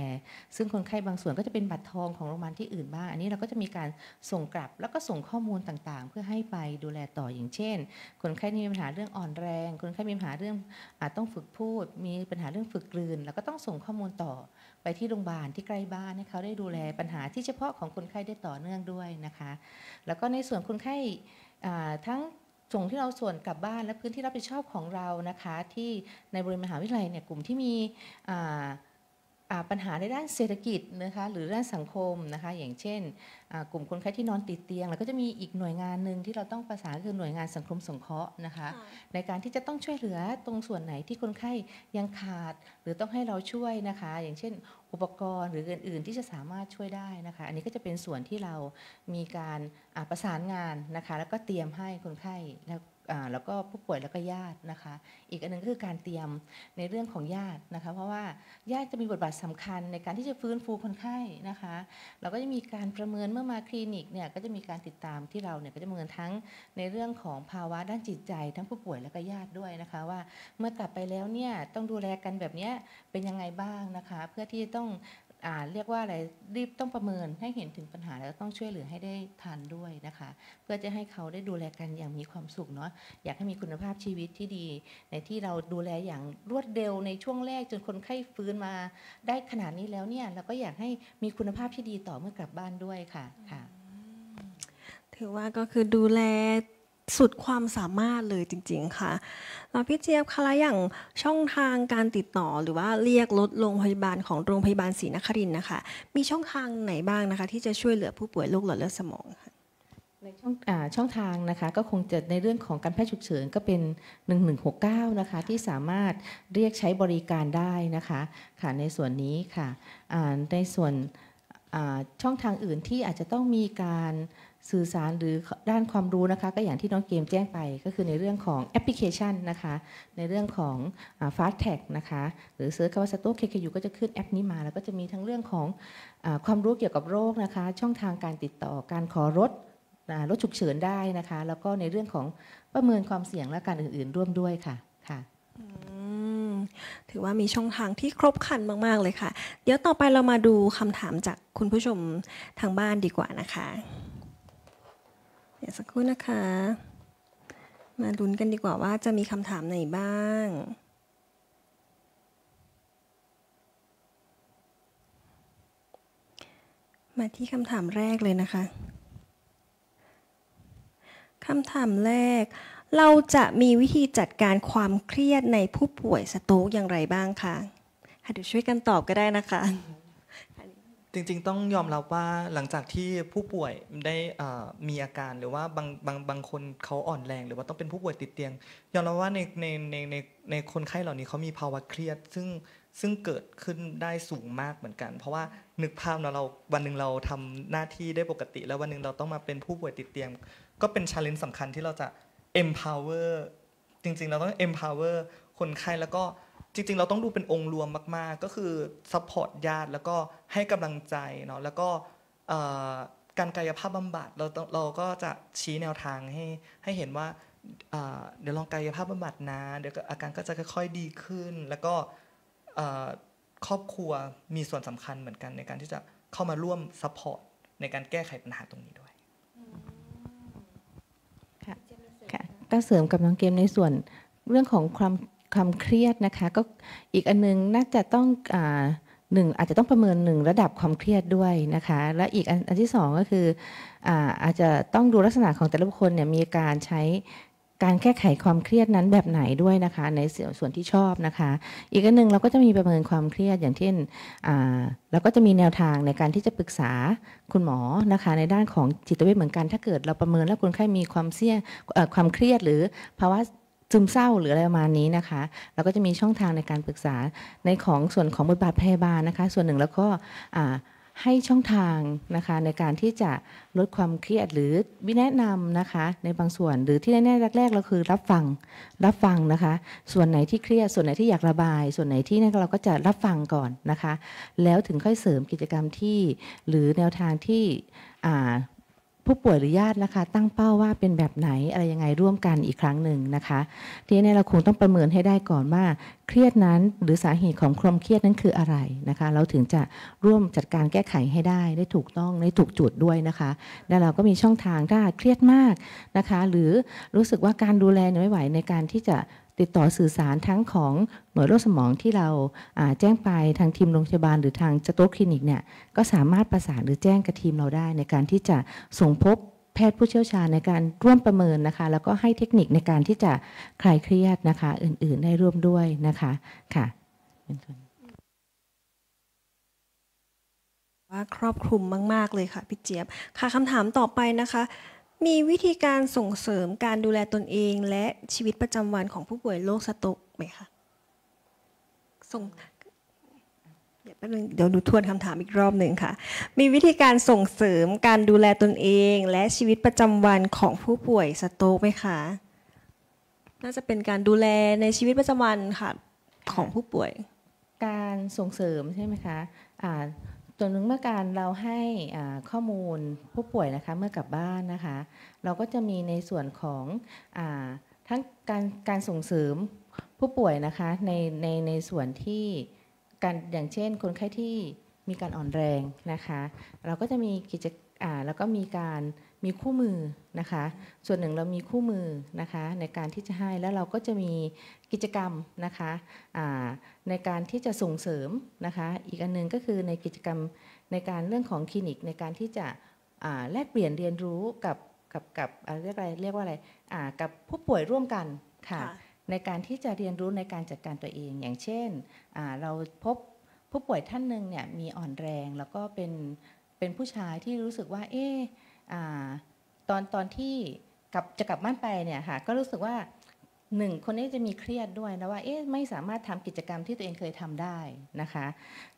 ซึ่งคนไข้บางส่วนก็จะเป็นบัตรทองของโรงพยาบาลที่อื่นบ้าง อันนี้เราก็จะมีการส่งกลับ แล้วก็ส่งข้อมูลต่างๆ เพื่อให้ไปดูแลต่ออย่างเช่น คนไข้มีปัญหาเรื่องอ่อนแรง คนไข้มีปัญหาเรื่องอาจต้องฝึกพูด มีปัญหาเรื่องฝึกกลืน แล้วก็ต้องส่งข้อมูลต่อไปที่โรงพยาบาลที่ใกล้บ้านให้เขาได้ดูแลปัญหาที่เฉพาะของคนไข้ได้ต่อเนื่องด้วยนะคะ แล้วก็ในส่วนคนไข้ทั้งส่งที่เราส่วนกลับบ้านและพื้นที่รับผิดชอบของเรานะคะ ที่ในบริเวณมหาวิทยาลัยเนี่ยกลุ่มที่มีปัญหาในด้านเศรษฐกิจนะคะหรือด้านสังคมนะคะอย่างเช่นกลุ่มคนไข้ที่นอนติดเตียงแล้วก็จะมีอีกหน่วยงานหนึ่งที่เราต้องประสานคือหน่วยงานสังคมสงเคราะห์นะคะในการที่จะต้องช่วยเหลือตรงส่วนไหนที่คนไข้ยังขาดหรือต้องให้เราช่วยนะคะ อย่างเช่นอุปกรณ์หรืออื่นๆ ที่จะสามารถช่วยได้นะคะ อันนี้ก็จะเป็นส่วนที่เรามีการประสานงานนะคะแล้วก็เตรียมให้คนไข้แล้วแล้วก็ผู้ป่วยแล้วก็ญาตินะคะ อีกอันนึงก็คือการเตรียมในเรื่องของญาตินะคะ เพราะว่า ญาติจะมีบทบาทสำคัญในการที่จะฟื้นฟูคนไข้นะคะ เราก็จะมีการประเมินเมื่อมาคลินิกเนี่ยก็จะมีการติดตามที่เราเนี่ยก็จะประเมินทั้งในเรื่องของภาวะด้านจิตใจ ทั้งผู้ป่วยแล้วก็ญาติด้วยนะคะ ว่าเมื่อกลับไปแล้วเนี่ยต้องดูแลกันแบบนี้เป็นยังไงบ้างนะคะ เพื่อที่จะต้อง่าเรียกว่าอะไรรีบต้องประเมินให้เห็นถึงปัญหาแล้วต้องช่วยเหลือให้ได้ทันด้วยนะคะเพื่อจะให้เขาได้ดูแลกันอย่างมีความสุขเนาะอยากให้มีคุณภาพชีวิตที่ดี ในที่เราดูแลอย่างรวดเร็วในช่วงแรกจนคนไข้ฟื้นมา ได้ขนาดนี้แล้วเนี่ยเราก็อยากให้มีคุณภาพที่ดีต่อเมื่อกลับบ้านด้วยค่ะค่ะ ถือว่าก็คือดูแลสุดความสามารถเลยจริงๆค่ะแล้วพี่เจี๊ยบคะอย่างช่องทางการติดต่อหรือว่าเรียกรถโรงพยาบาลของโรงพยาบาลศรีนครินนะคะ มีช่องทางไหนบ้างนะคะที่จะช่วยเหลือผู้ป่วยโรคหลอดเลือดสมองค่ะ ในช่องอช่องทางนะคะก็คงจะในเรื่องของการแพทย์ฉุกเฉินก็เป็น1169นะคะที่สามารถเรียกใช้บริการได้นะคะค่ะในส่วนนี้ค่ะในส่วนช่องทางอื่นที่อาจจะต้องมีการสื่อสารหรือด้านความรู้นะคะ ก็อย่างที่น้องเกมแจ้งไป ก็คือในเรื่องของแอปพลิเคชันนะคะ ในเรื่องของ Fast Tag นะคะ หรือเซิร์ชคำว่าสตูเคเคยูก็จะขึ้นแอปนี้มา แล้วก็จะมีทั้งเรื่องของอความรู้เกี่ยวกับโรคนะคะ ช่องทางการติดต่อการขอรถรถฉุกเฉินได้นะคะ แล้วก็ในเรื่องของประเมินความเสี่ยงและการอื่นๆ ร่วมด้วยค่ะค่ะถือว่ามีช่องทางที่ครบคันมากๆเลยค่ะ เดี๋ยวต่อไปเรามาดูคำถามจากคุณผู้ชมทางบ้านดีกว่านะคะดี๋ยวสักครู่นะคะ มาลุ้นกันดีกว่าว่าจะมีคำถามไหนบ้าง มาที่คำถามแรกเลยนะคะ คำถามแรก เราจะมีวิธีจัดการความเครียดในผู้ป่วยสโตกอย่างไรบ้างคะเดี๋ยวช่วยกันตอบก็ได้นะคะจริง ๆต้องยอมรับว่าหลังจากที่ผู้ป่วยได้มีอาการหรือว่าบางบางบางคนเขาอ่อนแรงหรือว่าต้องเป็นผู้ป่วยติดเตียง ยอมรับว่าในในในในในคนไข้เหล่านี้เขามีภาวะเครียดซึ่งซึ่งเกิดขึ้นได้สูงมากเหมือนกัน เพราะว่านึกภาพเราเราวันหนึ่งเราทำหน้าที่ได้ปกติ แล้ววันหนึ่งเราต้องมาเป็นผู้ป่วยติดเตียงก็เป็นชาเลนจ์สำคัญที่เราจะ empower จริงๆ เราต้อง empower คนไข้แล้วก็จริงๆเราต้องดูเป็นองค์รวมมากๆก็คือซัพพอร์ตญาติแล้วก็ให้กำลังใจเนาะแล้วก็การกายภาพบำบัดเราเราก็จะชี้แนวทางให้ให้เห็นว่าเดี๋ยวลองกายภาพบำบัดนะเดี๋ยวอาการก็จะค่อยๆดีขึ้นแล้วก็ครอบครัวมีส่วนสำคัญเหมือนกันในการที่จะเข้ามาร่วมซัพพอร์ตในการแก้ไขปัญหาตรงนี้ด้วยค่ะก็เสริมกับน้องเกมในส่วนเรื่องของความความเครียดนะคะก็อีกอันนึงน่าจะต้องอหนึ่งอาจจะต้องประเมินหนึ่งระดับความเครียดด้วยนะคะและอีกอันที่สองก็คืออาอาจจะต้องดูลักษณะของแต่ละบุคคลเนี่ยมีการใช้การแก้ไขความเครียดนั้นแบบไหนด้วยนะคะในส่วนที่ชอบนะคะ อีกอันหนึ่งเราก็จะมีประเมินความเครียดอย่างเช่นเราก็จะมีแนวทางในการที่จะปรึกษาคุณหมอนะคะในด้านของจิตเวชเหมือนกัน ถ้าเกิดเราประเมินแล้วคนไข้มีความเสี่ยงความเครียดหรือภาวะซึมเศร้าหรืออะไรประมาณนี้นะคะเราก็จะมีช่องทางในการปรึกษาในของส่วนของบทบาทพยาบาลนะคะ ส่วนหนึ่งแล้วก็ให้ช่องทางนะคะในการที่จะลดความเครียดหรือวิแนะนำนะคะ ในบางส่วนหรือที่แน่ๆแรกๆเราคือ รับฟังรับฟังนะคะ ส่วนไหนที่เครียด ส่วนไหนที่อยากระบาย ส่วนไหนที่นั่นเราก็จะรับฟังก่อนนะคะ แล้วถึงค่อยเสริมกิจกรรมที่หรือแนวทางที่ผู้ป่วยหรือญาตินะคะตั้งเป้าว่าเป็นแบบไหนอะไรยังไงร่วมกันอีกครั้งหนึ่งนะคะทีนี้เราคงต้องประเมินให้ได้ก่อนว่าเครียดนั้นหรือสาเหตุของความเครียดนั้นคืออะไรนะคะ เราถึงจะร่วมจัดการแก้ไขให้ได้ ได้ถูกต้องได้ถูกจุดด้วยนะคะแล้วเราก็มีช่องทางถ้าเครียดมากนะคะ หรือรู้สึกว่าการดูแลไม่ไหวในการที่จะติดต่อสื่อสารทั้งของหน่วยโรคสมองที่เราแจ้งไปทางทีมโรงพยาบาล หรือทางจตุคลินิกเนี่ยก็สามารถประสานหรือแจ้งกับทีมเราได้ ในการที่จะส่งพบแพทย์ผู้เชี่ยวชาญในการร่วมประเมินนะคะ แล้วก็ให้เทคนิคในการที่จะคลายเครียดนะคะ อื่นๆได้ร่วมด้วยนะคะค่ะว่าครอบคลุมมาก ๆเลยค่ะพี่เจี๊ยบค่ะคำถามต่อไปนะคะมีวิธีการส่งเสริมการดูแลตนเอง และชีวิตประจำวันของผู้ป่วยโรคสตกไหมคะส่งเดี๋ยวแป๊บนึงเดี๋ยวดูทวนคำถามอีกรอบหนึ่งค่ะ มีวิธีการส่งเสริมการดูแลตนเอง และชีวิตประจำวันของผู้ป่วยสตกไหมคะ น่าจะเป็นการดูแลในชีวิตประจำวันค่ะของผู้ป่วย การส่งเสริมใช่ไหมคะะส่วนหนึ่งเมื่อการเราให้ข้อมูลผู้ป่วยนะคะเมื่อกลับบ้านนะคะ เราก็จะมีในส่วนของอทั้งการการส่งเสริมผู้ป่วยนะคะ ในในในส่วนที่การอย่างเช่นคนไข้ที่มีการอ่อนแรงนะคะ เราก็จะมีกิจแล้วก็มีการมีคู่มือนะคะ ส่วนหนึ่งเรามีคู่มือนะคะ ในการที่จะให้ แล้วเราก็จะมีกิจกรรมนะคะในการที่จะส่งเสริมนะคะ อีกอันนึงก็คือในกิจกรรมในการเรื่องของคลินิก ในการที่จะแลกเปลี่ยนเรียนรู้กับกับกับเรียกอะไรเรียกว่าอะไรกับผู้ป่วยร่วมกันค่ะในการที่จะเรียนรู้ในการจัดการตัวเองอย่างเช่น เราพบผู้ป่วยท่านหนึ่งเนี่ยมีอ่อนแรงแล้วก็เป็นเป็นผู้ชายที่รู้สึกว่าเอ๊ตอนตอนที่กลับจะกลับบ้านไปเนี่ยค่ะก็รู้สึกว่าหนึ่งคนนี้จะมีเครียดด้วยนะว่าเอ๊ะไม่สามารถทำกิจกรรมที่ตัวเองเคยทำได้นะคะ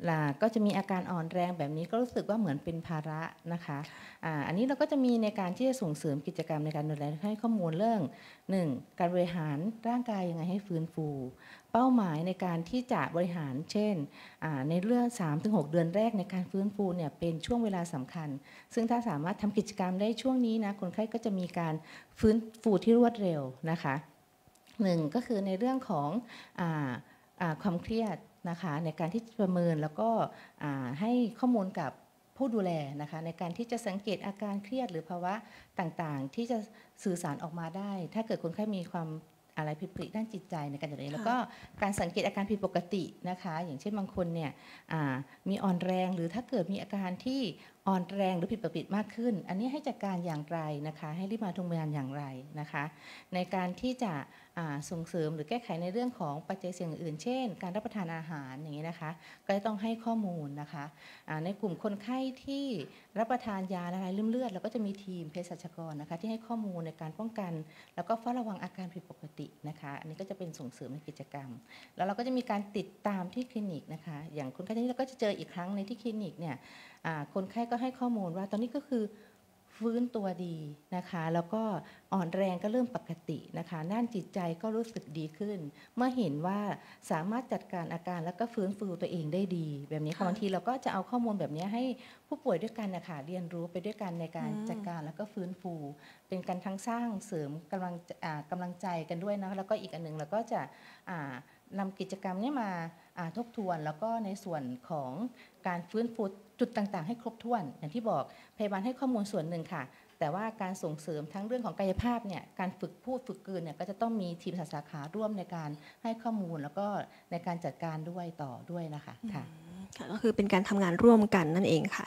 ละก็จะมีอาการอ่อนแรงแบบนี้ก็รู้สึกว่าเหมือนเป็นภาระนะคะอะอันนี้เราก็จะมีในการที่จะส่งเสริมกิจกรรมในการดูแลให้ข้อมูลเรื่อง 1. การบริหารร่างกายยังไงให้ฟื้นฟู เป้าหมายในการที่จะบริหาร เช่นในเรื่อง3หเดือนแรกในการฟื้นฟูเนี่ยเป็นช่วงเวลาสำคัญ ซึ่งถ้าสามารถทำกิจกรรมได้ช่วงนี้นะคนไข้ก็จะมีการฟื้นฟูที่รวดเร็วนะคะหนึ่งก็คือในเรื่องของอความเครียดนะคะในการที่ประเมินแล้วก็ให้ข้อมูลกับผู้ดูแลนะคะในการที่จะสังเกตอาการเครียด หรือภาวะต่างๆที่จะสื่อสารออกมาได้ ถ้าเกิดคนไข้มีความ อะไรผิดปกติด้านจิตใจในการดูแลแล้วก็การสังเกตอาการผิดปกติ นะคะ อย่างเช่นบางคนเนี่ยมีอ่อนแรง หรือถ้าเกิดมีอาการที่ อ่อนแรงหรือผิดปกติมากขึ้น อันนี้ให้จัดการอย่างไรนะคะให้รีบมาทุงพยานอย่างไรนะคะ ในการที่จะส่งเสริมหรือแก้ไขในเรื่องของปัจจัยเสี่ยงอื่นเช่นการรับประทานอาหารอย่างนี้นะคะ ก็จะต้องให้ข้อมูลนะคะะในกลุ่มคนไข้ที่รับประทานยาละลายลื่มเลือดเราก็จะมีทีมเภสัชกรนะคะ ที่ให้ข้อมูลในการป้องกัน แล้วก็เฝ้าระวังอาการผิดปกตินะคะอันนี้ก็จะเป็นส่งเสริมในกิจกรรม แล้วเราก็จะมีการติดตามที่คลินิกนะคะ อย่างคนไข้ที่เราก็จะเจออีกครั้งในที่คลินิกเนี่ยคนไข้ก็ให้ข้อมูลว่า ตอนนี้ก็คือฟื้นตัวดีนะคะ แล้วก็อ่อนแรงก็เริ่มปกตินะคะน่านจิตใจก็รู้สึกดีขึ้น เมื่อเห็นว่าสามารถจัดการอาการแล้วก็ฟื้นฟูตัวเองได้ดี แบบนี้บางทีเราก็จะเอาข้อมูลแบบนี้ให้ผู้ป่วยด้วยกันนะคะเรียนรู้ไปด้วยกันในการจัดการแล้วก็ฟื้นฟู เป็นการทั้งสร้างเสริมกำลังกำลังใจกันด้วยนะแล้วก็อีกอันหนึ่งเราก็จะอ่านำกิจกรรมนี้มาทบทวนแล้วก็ในส่วนของการฟื้นฟูจุดต่างๆ ให้ครบถ้วนอย่างที่บอกพยาบาลให้ข้อมูลส่วนหนึ่งค่ะ แต่ว่าการส่งเสริมทั้งเรื่องของกายภาพเนี่ยการฝึกพูดฝึกกืนเนี่ยก็จะต้องมีทีมสาขาร่วมในการให้ข้อมูล แล้วก็ในการจัดการด้วยต่อด้วยนะคะค่ะก็คือเป็นการทำงานร่วมกันนั่นเองค่ะ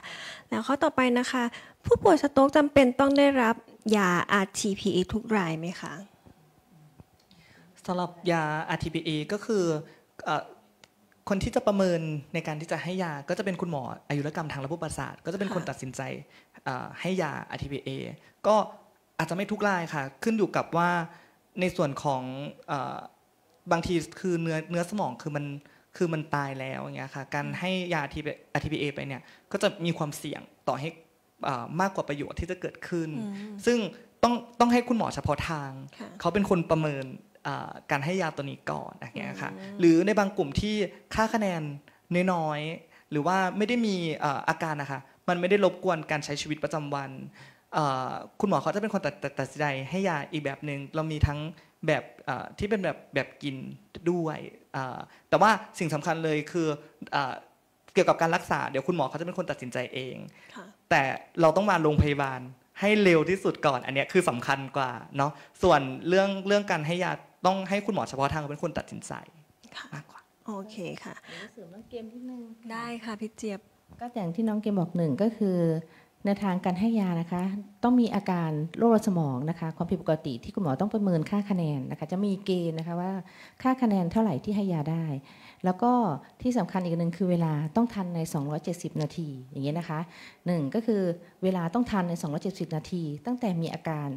แล้วข้อต่อไปนะคะผู้ป่วยสโตรกจำเป็นต้องได้รับยา RTPE ทุกรายไหมคะสำหรับยา RTPA ก็คือคนที่จะประเมินในการที่จะให้ยาก็จะเป็นคุณหมออายุรกรรมทางระบบประสาทก็จะเป็นคนตัดสินใจให้ยา RTPA ก็อาจจะไม่ทุกรายค่ะขึ้นอยู่กับว่าในส่วนของบางทีคือเนื้อเนื้อสมองคือมันคือมันตายแล้วอย่างเงี้ยค่ะการให้ยา RTPA ไปเนี่ยก็จะมีความเสี่ยงต่อให้มากกว่าประโยชน์ที่จะเกิดขึ้น ซึ่งต้องต้องให้คุณหมอเฉพาะทางเขาเป็นคนประเมินการให้ยาตัวนี้ก่อนอย่างเงี้ยค่ะ หรือในบางกลุ่มที่ค่าคะแนนน้อยๆหรือว่าไม่ได้มีอาการนะคะมันไม่ได้รบกวนการใช้ชีวิตประจำวัน คุณหมอเขาจะเป็นคนตัดสินใจให้ยาอีกแบบหนึ่งเรามีทั้งแบบที่เป็นแบบแบบกินด้วย แต่ว่าสิ่งสำคัญเลยคือเกี่ยวกับการรักษา เดี๋ยวคุณหมอเขาจะเป็นคนตัดสินใจเอง แต่เราต้องมาโรงพยาบาลให้เร็วที่สุดก่อน อันนี้คือสำคัญกว่าเนาะ ส่วนเรื่องเรื่องการให้ยาต้องให้คุณหมอเฉพาะทางเป็นคนตัดสินใจมากกว่าโอเคค่ะเสริมเรื่องเกมนิดนึงได้ค่ะพี่เจี๊ยบก็อย่างที่น้องเกมบอกหนึ่งก็คือแนวทางการให้ยานะคะ ต้องมีอาการโรคสมองนะคะความผิดปกติที่คุณหมอต้องประเมินค่าคะแนนนะคะจะมีเกณฑ์นะคะว่าค่าคะแนนเท่าไหร่ที่ให้ยาได้ แล้วก็ที่สำคัญอีกหนึ่งคือเวลาต้องทันใน 270 นาทีอย่างเงี้ยนะคะ 1 ก็คือเวลาต้องทันใน 270 นาที ตั้งแต่มีอาการ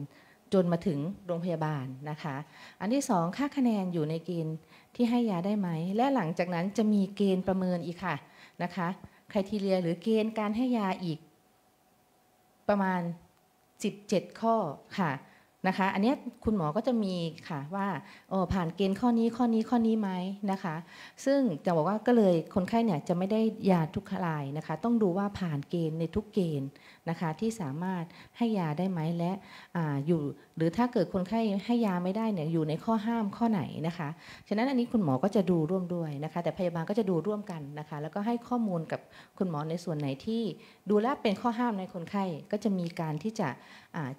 จนมาถึงโรงพยาบาลนะคะ อันที่สองค่าคะแนนอยู่ในเกณฑ์ที่ให้ยาได้ไหม และหลังจากนั้นจะมีเกณฑ์ประเมินอีกค่ะนะคะคุณทีเรียหรือเกณฑ์การให้ยาอีก ประมาณ 17 ข้อค่ะนะคะ อันนี้คุณหมอก็จะมีค่ะว่าโอ้ผ่านเกณฑ์ข้อนี้ข้อนี้ข้อนี้ไหมนะคะ ซึ่งจะบอกว่าก็เลยคนไข้เนี่ยจะไม่ได้ยาทุกรายนะคะ ต้องดูว่าผ่านเกณฑ์ในทุกเกณฑ์นะคะที่สามารถให้ยาได้ไหมและออยู่หรือถ้าเกิดคนไข้ให้ยาไม่ได้เนี่ยอยู่ในข้อห้ามข้อไหนนะคะฉะนั้นอันนี้คุณหมอก็จะดูร่วมด้วยนะคะ แต่พยาบาลก็จะดูร่วมกันนะคะ แล้วก็ให้ข้อมูลกับคุณหมอในส่วนไหนที่ ดูแลเป็นข้อห้ามในคนไข้ก็จะมีการที่จะ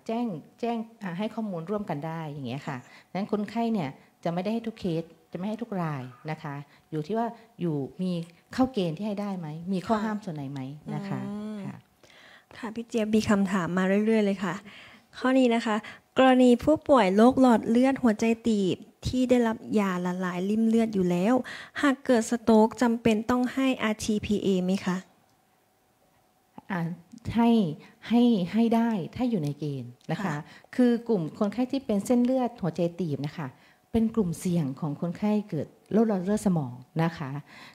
แจ้งแจ้งให้ข้อมูลร่วมกันได้อย่างเงี้ยค่ะฉะนั้นคนไข้เนี่ยจะไม่ได้ให้ทุกเคส จะไม่ให้ทุกรายนะคะ อยู่ที่ว่าอยู่มีเข้าเกณฑ์ที่ให้ได้ไหมมีข้อห้ามส่วนไหนไหมนะคะค่ะ พี่เจี๊ยบมีคำถามมาเรื่อย ๆ เลยค่ะ ข้อนี้นะคะ กรณีผู้ป่วยโรคหลอดเลือดหัวใจตีบที่ได้รับยาละลายลิ่มเลือดอยู่แล้ว หากเกิดสโตกจำเป็นต้องให้ RTPA ไหมคะให้ให้ให้ได้ถ้าอยู่ในเกณฑ์นะคะ คือกลุ่มคนไข้ที่เป็นเส้นเลือดหัวใจตีบนะคะเป็นกลุ่มเสี่ยงของคนไข้เกิดโรคหลอดเลือดสมองนะคะ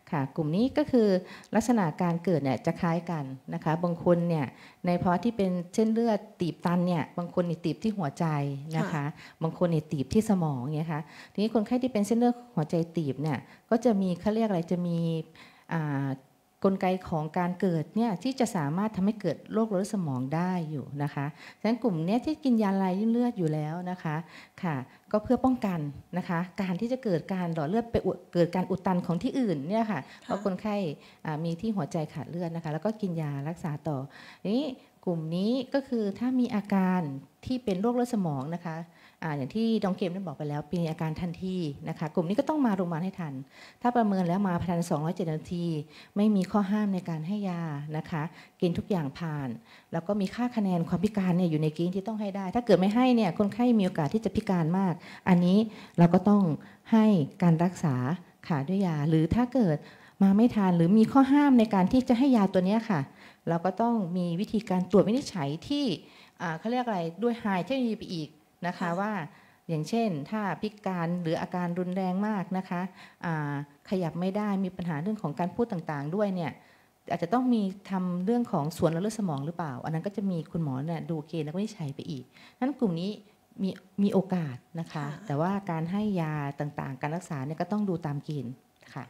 ค่ะกลุ่มนี้ก็คือลักษณะการเกิดเนี่ยจะคล้ายกันนะคะบางคนเนี่ยในภาวะที่เป็นเช่นเลือดตีบตันเนี่ยบางคนตีบที่หัวใจนะคะบางคนตีบที่สมองเนี่ยค่ะทีนี้คนไข้ที่เป็นเส้นเลือดหัวใจตีบเนี่ยก็จะมีเขาเรียกอะไรจะมีกลไกของการเกิดเนี่ยที่จะสามารถทำให้เกิดโรคเลือดสมองได้อยู่นะคะฉะนั้นกลุ่มนี้ที่กินยาลายเลือดอยู่แล้วนะคะค่ะ ก็เพื่อป้องกันนะคะ การที่จะเกิดการหลอดเลือดไปเกิดการอุดตันของที่อื่นเนี่ยค่ะ เพราะคนไข้มีที่หัวใจขาดเลือดนะคะ แล้วก็กินยารักษาต่อนี้กลุ่มนี้ก็คือถ้ามีอาการที่เป็นโรคเลือดสมองนะคะอย่างที่ดองเกมได้บอกไปแล้วปีอาการทันทีนะคะกลุ่มนี้ก็ต้องมาโรงพยาบาลให้ทันถ้าประเมินแล้วมา้อยเน207นาที ไม่มีข้อห้ามในการให้ยานะคะกินทุกอย่างผ่าน แล้วก็มีค่าคะแนนความพิการเนี่ยอยู่ในกินที่ต้องให้ได้ ถ้าเกิดไม่ให้เนี่ยคนไข้มีโอกาสที่จะพิการมาก อันนี้เราก็ต้องให้การรักษาค่ะด้วยยา หรือถ้าเกิดมาไม่ทานหรือมีข้อห้ามในการที่จะให้ยาตัวนี้ค่ะ เราก็ต้องมีวิธีการตรวจวินิจฉัยที่เขาเรียกอะไรด้วยไฮเทคโนโลยีไปอีกนะคะว่าอย่างเช่นถ้าพิการหรืออาการรุนแรงมากนะคะขยับไม่ได้มีปัญหาเรื่องของการพูดต่างๆด้วยเนี่ยอาจจะต้องมีทำเรื่องของส่วนเลือดสมองหรือเปล่าอันนั้นก็จะมีคุณหมอเนี่ยดูเกณฑ์แล้วก็วิจัยไปอีกนั้นกลุ่มนี้มีมีโอกาสนะคะแต่ว่าการให้ยาต่างๆการรักษาเนี่ยก็ต้องดูตามเกณฑ์่ะ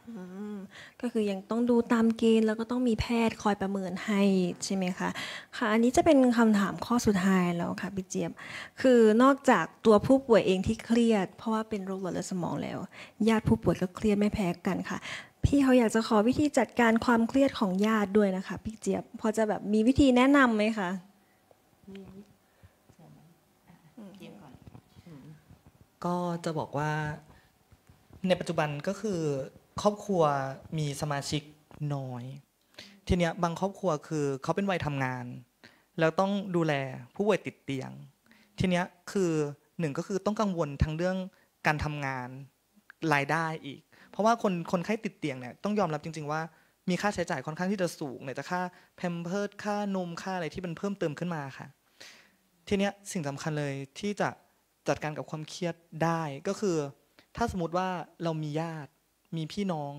ก็คือยังต้องดูตามเกณฑ์แล้วก็ต้องมีแพทย์คอยประเมินให้ใช่ไหมคะค่ะอันนี้จะเป็นคำถามข้อสุดท้ายแล้วค่ะพี่เจี๊ยบ คือนอกจากตัวผู้ป่วยเองที่เครียด เพราะว่าเป็นโรคหลอดเลือดสมองแล้ว ญาติผู้ป่วยก็เครียดไม่แพ้กันค่ะ พี่เขาอยากจะขอวิธีจัดการความเครียดของญาติด้วยนะคะพี่เจี๊ยบ พอจะแบบมีวิธีแนะนํำไหมคะก็จะบอกว่า ในปัจจุบันก็คือครอบครัวมีสมาชิกน้อย ทีเนี้ยบางครอบครัวคือเขาเป็นวัยทำงาน แล้วต้องดูแลผู้ป่วยติดเตียง ทีเนี้ยคือหนึ่งก็คือต้องกังวลทั้งเรื่องการทำงานรายได้อีก เพราะว่าคนคนไข้ติดเตียงเนี่ยต้องยอมรับจริง ๆว่ามีค่าใช้จ่ายค่อนข้างที่จะสูงเนี่ยจะค่าแพมเพิร์ดค่านมค่าอะไรที่มันเพิ่มเติมขึ้นมาค่ะ ทีเนี้ยสิ่งสำคัญเลยที่จะจัดการกับความเครียดได้ ก็คือ ถ้าสมมติว่าเรามีญาติมีพี่น้อง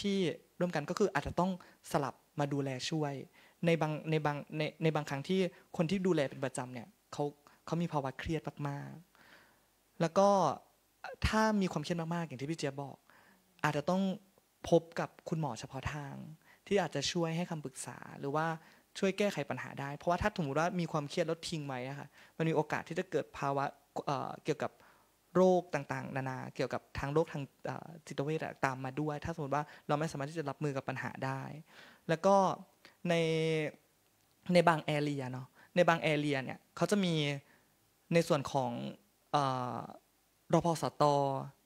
ที่ร่วมกันก็คืออาจจะต้องสลับมาดูแลช่วยในบางในบางในในบางครั้งที่คนที่ดูแลเป็นประจำเนี่ยเขาเขามีภาวะเครียดมากๆแล้วก็ถ้ามีความเครียดมากๆอย่างที่พี่เจียบอก อาจจะต้องพบกับคุณหมอเฉพาะทาง ที่อาจจะช่วยให้คำปรึกษาหรือว่าช่วยแก้ไขปัญหาได้ เพราะว่าถ้าสมมติว่ามีความเครียดลดทิ้งไว้นะคะมันมีโอกาสที่จะเกิดภาวะเกี่ยวกับโรคต่างๆนานาเกี่ยวกับทางโรคทางจิตเวชตามมาด้วย ถ้าสมมติว่าเราไม่สามารถที่จะรับมือกับปัญหาได้ แล้วก็ในในบางแอเรียเนาะ ในบางแอเรียเนี่ยเขาจะมีในส่วนของรพสต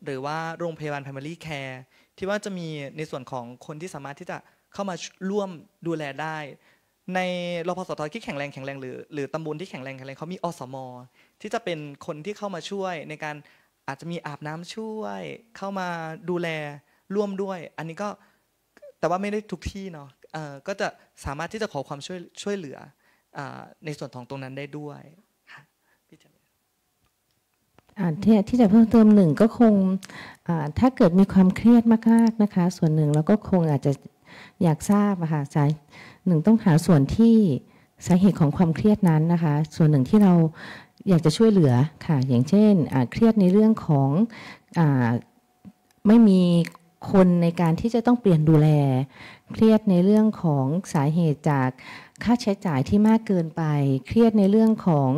หรือว่าโรงพยาบาล p r i m า r y care ที่ว่าจะมีในส่วนของคนที่สามารถที่จะเข้ามาร่วมดูแลได้ ในรพสตที่แข็งแรงแข็งแรงหรือหรือตำบลที่แข็งแรงแข็งแรงเขามีอสมที่จะเป็นคนที่เข้ามาช่วยในการอาจจะมีอาบน้ำช่วยเข้ามาดูแลร่วมด้วย อันนี้ก็แต่ว่าไม่ได้ทุกที่เนาะก็จะสามารถที่จะขอความช่วยช่วยเหลือในส่วนของตรงนั้นได้ด้วยที่ที่จะเพิ่มเติมหนึ่งก็คงถ้าเกิดมีความเครียดมากๆนะคะ ส่วนหนึ่งเราก็คงอาจจะอยากทราบค่ะสายหนึ่งต้องหาส่วนที่สาเหตุของความเครียดนั้นนะคะ ส่วนหนึ่งที่เราอยากจะช่วยเหลือค่ะอย่างเช่นเครียดในเรื่องของอไม่มีคนในการที่จะต้องเปลี่ยนดูแลเครียดในเรื่องของสาเหตุจากค่าใช้จ่ายที่มากเกินไป เครียดในเรื่องของ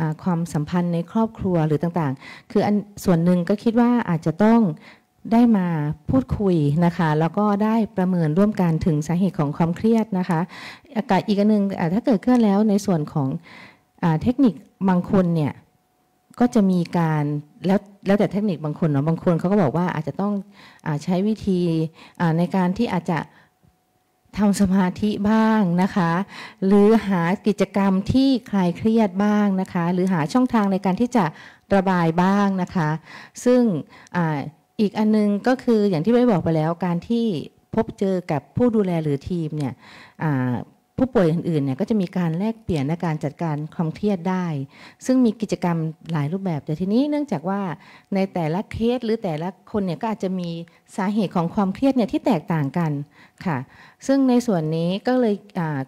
อความสัมพันธ์ในครอบครัวหรือต่าง ๆ คืออันส่วนหนึ่งก็คิดว่าอาจจะต้องได้มาพูดคุยนะคะแล้วก็ได้ประเมินร่วมกันถึงสาเหตุของความเครียดนะคะอากาศอีกอันหนึ่งถ้าเกิดเครีดแล้วในส่วนของเทคนิคบางคนเนี่ย ก็จะมีการ แล้วแล้วแต่เทคนิคบางคนเนาะบางคนเขาก็บอกว่าอาจจะต้องอใช้วิธีในการที่อาจจะทำสมาธิบ้างนะคะ หรือหากิจกรรมที่คลายเครียดบ้างนะคะหรือหาช่องทางในการที่จะระบายบ้างนะคะ ซึ่งออีกอันนึงก็คืออย่างที่ได้บอกไปแล้วการที่พบเจอกับผู้ดูแลหรือทีมเนี่ยผู้ป่วยอื่นๆเนี่ยก็จะมีการแลกเปลี่ยนและการจัดการความเครียดได้ ซึ่งมีกิจกรรมหลายรูปแบบ แต่ทีนี้เนื่องจากว่าในแต่ละเคสหรือแต่ละคนเนี่ยก็อาจจะมีสาเหตุของความเครียดเนี่ยที่แตกต่างกันค่ะ ซึ่งในส่วนนี้ก็เลย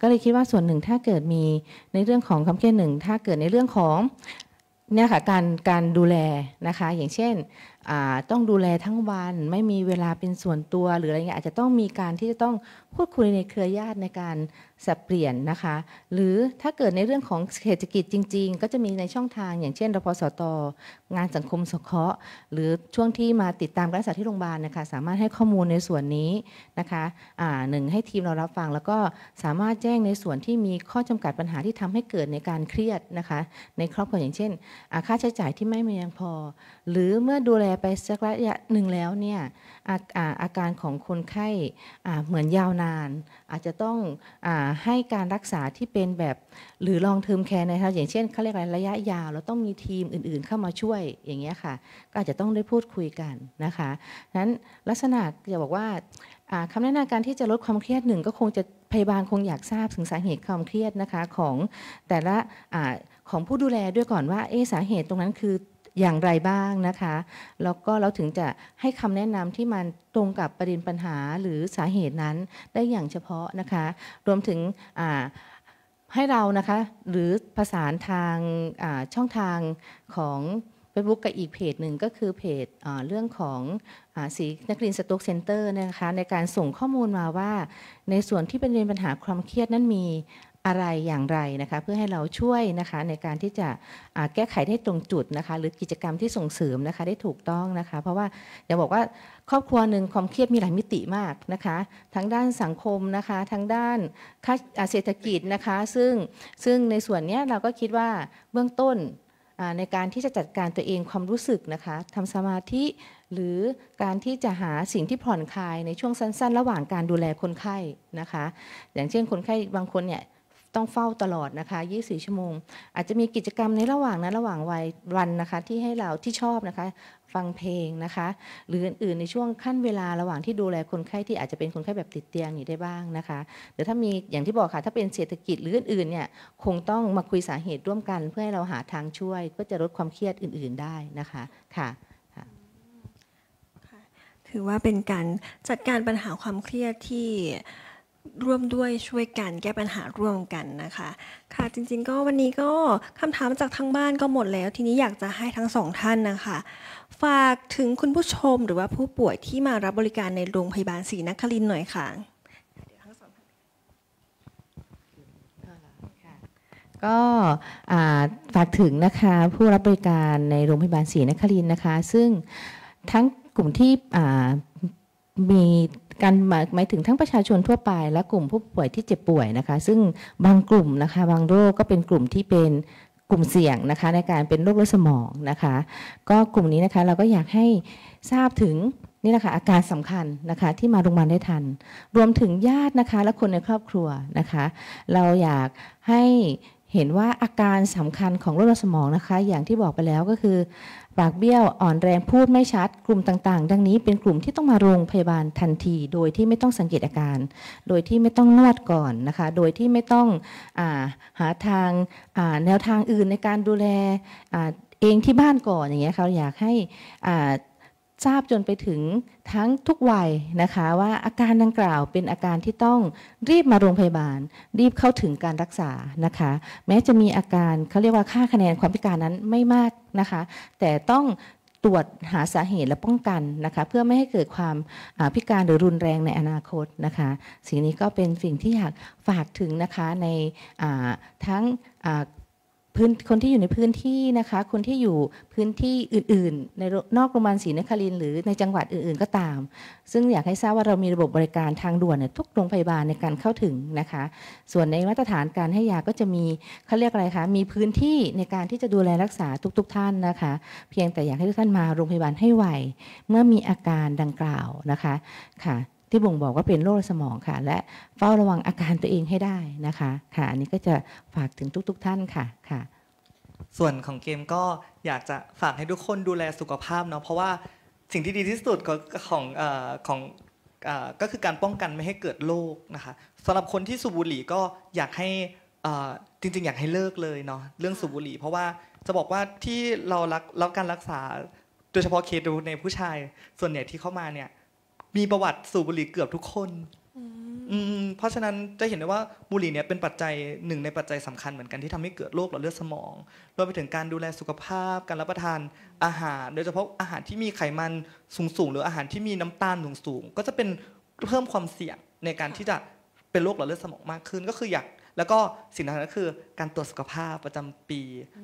ก็เลยคิดว่าส่วนหนึ่งถ้าเกิดมีในเรื่องของความเครียดหนึ่งถ้าเกิดในเรื่องของเนี่ยค่ะการการดูแลนะคะ อย่างเช่นต้องดูแลทั้งวันไม่มีเวลาเป็นส่วนตัวหรืออะไรเงี้ยอาจจะต้องมีการที่จะต้องพูดคุยในเครือญาติในการสับเปลี่ยนนะคะ หรือถ้าเกิดในเรื่องของเศรษฐกิจจริงๆ ก็จะมีในช่องทางอย่างเช่นรพสต งานสังคมสงเคราะห์หรือช่วงที่มาติดตามการรักษาที่โรงพยาบาลนะคะสามารถให้ข้อมูลในส่วนนี้นะคะหนึ่งให้ทีมเรารับฟัง แล้วก็สามารถแจ้งในส่วนที่มีข้อจำกัดปัญหาที่ทำให้เกิดในการเครียดนะคะในครอบครัวอย่างเช่น ค่าใช้จ่ายที่ไม่เพียงพอ หรือเมื่อดูแลไปสักระยะหนึ่งแล้วเนี่ยอาอาอาการของคนไข้เหมือนยาวนาน อาจจะต้องอให้การรักษาที่เป็นแบบหรือลองเทอมแคร์นะคะอย่างเช่นเขาเรียกอะไรระยะยาวเราต้องมีทีมอื่น ๆเข้ามาช่วยอย่างเงี้ยค่ะก็อาจจะต้องได้พูดคุยกันนะคะนั้นลักษณะจะบอกว่าคำแนะนำการที่จะลดความเครียดหนึ่งก็คงจะพยาบาลคงอยากทราบถึงสาเหตุความเครียดนะคะของแต่ละของผู้ดูแลด้วยก่อนว่าเอสาเหตุตรงนั้นคืออย่างไรบ้างนะคะแล้วก็เราถึงจะให้คำแนะนำที่มันตรงกับประเด็นปัญหาหรือสาเหตุนั้นได้อย่างเฉพาะนะคะ รวมถึงให้เรานะคะหรือประสานทางช่องทางของเฟซบุ๊กกับอีกเพจหนึ่งก็คือเพจเรื่องของอสีนักเรียนสตูอกเซ็นเตอร์นะคะในการส่งข้อมูลมาว่า ในส่วนที่เป็นเรียนปัญหาความเครียดนั้นมีอะไรอย่างไรนะคะเพื่อให้เราช่วยนะคะในการที่จะแก้ไขได้ตรงจุดนะคะหรือกิจกรรมที่ส่งเสริมนะคะได้ถูกต้องนะคะ เพราะว่าอย่าบอกว่า ครอบครัวหนึ่งความเครียดมีหลายมิติมากนะคะ ทั้งด้านสังคมนะคะ ทั้งด้านเศรษฐกิจนะคะ ซึ่งซึ่งในส่วนนี้เราก็คิดว่าเบื้องต้นในการที่จะจัดการตัวเองความรู้สึกนะคะทำสมาธิหรือการที่จะหาสิ่งที่ผ่อนคลายในช่วงสั้น ๆ ระหว่างการดูแลคนไข้นะคะ อย่างเช่นคนไข้บางคนเนี่ยต้องเฝ้าตลอดนะคะ 24 ชั่วโมง อาจจะมีกิจกรรมในระหว่างนะระหว่างวัยวันนะคะที่ให้เราที่ชอบนะคะฟังเพลงนะคะ หรืออื่น ๆ ในช่วงขั้นเวลาระหว่างที่ดูแลคนไข้ที่อาจจะเป็นคนไข้แบบติดเตียงนี่ได้บ้างนะคะหรือถ้ามีอย่างที่บอกค่ะถ้าเป็นเศรษฐกิจหรืออื่นๆเนี่ยคงต้องมาคุยสาเหตุร่วมกัน เพื่อให้เราหาทางช่วยเพื่อจะลดความเครียดอื่นๆได้นะคะค่ะถือว่าเป็นการจัดการปัญหาความเครียดที่ร่วมด้วยช่วยกันแก้ปัญหาร่วมกัน นะคะ ค่ะ จริงๆก็วันนี้ก็คำถามจากทางบ้านก็หมดแล้ว ทีนี้อยากจะให้ทั้งสองท่านนะคะฝากถึงคุณผู้ชมหรือว่าผู้ป่วยที่มารับบริการในโรงพยาบาลศรีนครินหน่อยค่ะก็ฝากถึงนะคะ ผู้รับบริการในโรงพยาบาลศรีนครินนะคะซึ่งทั้งกลุ่มที่มีการหมายหมายถึงทั้งประชาชนทั่วไปและกลุ่มผู้ป่วยที่เจ็บป่วยนะคะ ซึ่งบางกลุ่มนะคะบางโรคก็เป็นกลุ่มที่เป็นกลุ่มเสี่ยงนะคะในการเป็นโรคเลือดสมองนะคะ ก็กลุ่มนี้นะคะเราก็อยากให้ทราบถึงนี่นะคะอาการสำคัญนะคะ ที่มาโรงพยาบาลได้ทัน รวมถึงญาตินะคะ และคนในครอบครัวนะคะ เราอยากให้เห็นว่าอาการสำคัญของโรคสมองนะคะ อย่างที่บอกไปแล้วก็คือปากเบี้ยวอ่อนแรงพูดไม่ชัดกลุ่มต่างๆ ดังนี้เป็นกลุ่มที่ต้องมาโรงพยาบาลทันที โดยที่ไม่ต้องสังเกตอาการ โดยที่ไม่ต้องนวดก่อนนะคะโดยที่ไม่ต้องอาหาทางาแนวทางอื่นในการดูแลเองที่บ้านก่อน อย่างเงี้ยเขาอยากให้ทราบจนไปถึงทั้งทุกวัยนะคะว่าอาการดังกล่าวเป็นอาการที่ต้องรีบมาโรงพยาบาล รีบเข้าถึงการรักษานะคะ แม้จะมีอาการเขาเรียกว่าค่าคะแนนความพิการนั้นไม่มากนะคะ แต่ต้องตรวจหาสาเหตุและป้องกันนะคะเพื่อไม่ให้เกิดความพิการหรือรุนแรงในอนาคตนะคะสิ่งนี้ก็เป็นสิ่งที่อยากฝากถึงนะคะในทั้งพื้นคนที่อยู่ในพื้นที่นะคะ คนที่อยู่พื้นที่อื่น ๆ ในนอกโรงพยาบาลศรีนครินหรือในจังหวัดอื่นๆก็ตาม ซึ่งอยากให้ทราบว่าเรามีระบบบริการทางด่วนทุกโรงพยาบาลในการเข้าถึงนะคะ ส่วนในมาตรฐานการให้ยาก็จะมีเขาเรียกอะไรคะ มีพื้นที่ในการที่จะดูแลรักษาทุกๆท่านนะคะ เพียงแต่อยากให้ทุกท่านมาโรงพยาบาลให้ไวเมื่อมีอาการดังกล่าวนะคะ ค่ะที่บ่งบอกว่าเป็นโรคสมองค่ะและเฝ้าระวังอาการตัวเองให้ได้นะคะค่ะอันนี้ก็จะฝากถึงทุก ๆท่านค่ะค่ะ ส่วนของเกมก็อยากจะฝากให้ทุกคนดูแลสุขภาพเนาะเพราะว่าสิ่งที่ดีที่สุดของของอก็คือการป้องกันไม่ให้เกิดโรคนะคะสำหรับคนที่สูบบุหรี่ก็อยากให้จริงๆ อยากให้เลิกเลยเนาะเรื่องสูบบุหรี่เพราะว่าจะบอกว่าที่เรารักแล้วการรักษาโดยเฉพาะเคสในผู้ชายส่วนใหญ่ที่เข้ามาเนี่ยมีประวัติสูบบุหรี่เกือบทุกคน เพราะฉะนั้นจะเห็นได้ว่าบุหรี่เนี่ยเป็นปัจจัยหนึ่งในปัจจัยสำคัญเหมือนกันที่ทำให้เกิดโรคหลอดเลือดสมอง รวมไปถึงการดูแลสุขภาพการรับประทานอาหาร โดยเฉพาะอาหารที่มีไขมันสูงสูงหรืออาหารที่มีน้ำตาลสูงๆก็จะเป็นเพิ่มความเสี่ยงในการที่จะเป็นโรคหลอดเลือดสมองมากขึ้นก็คืออยากแล้วก็สิ่งสำคัญก็คือการตรวจสุขภาพประจำปี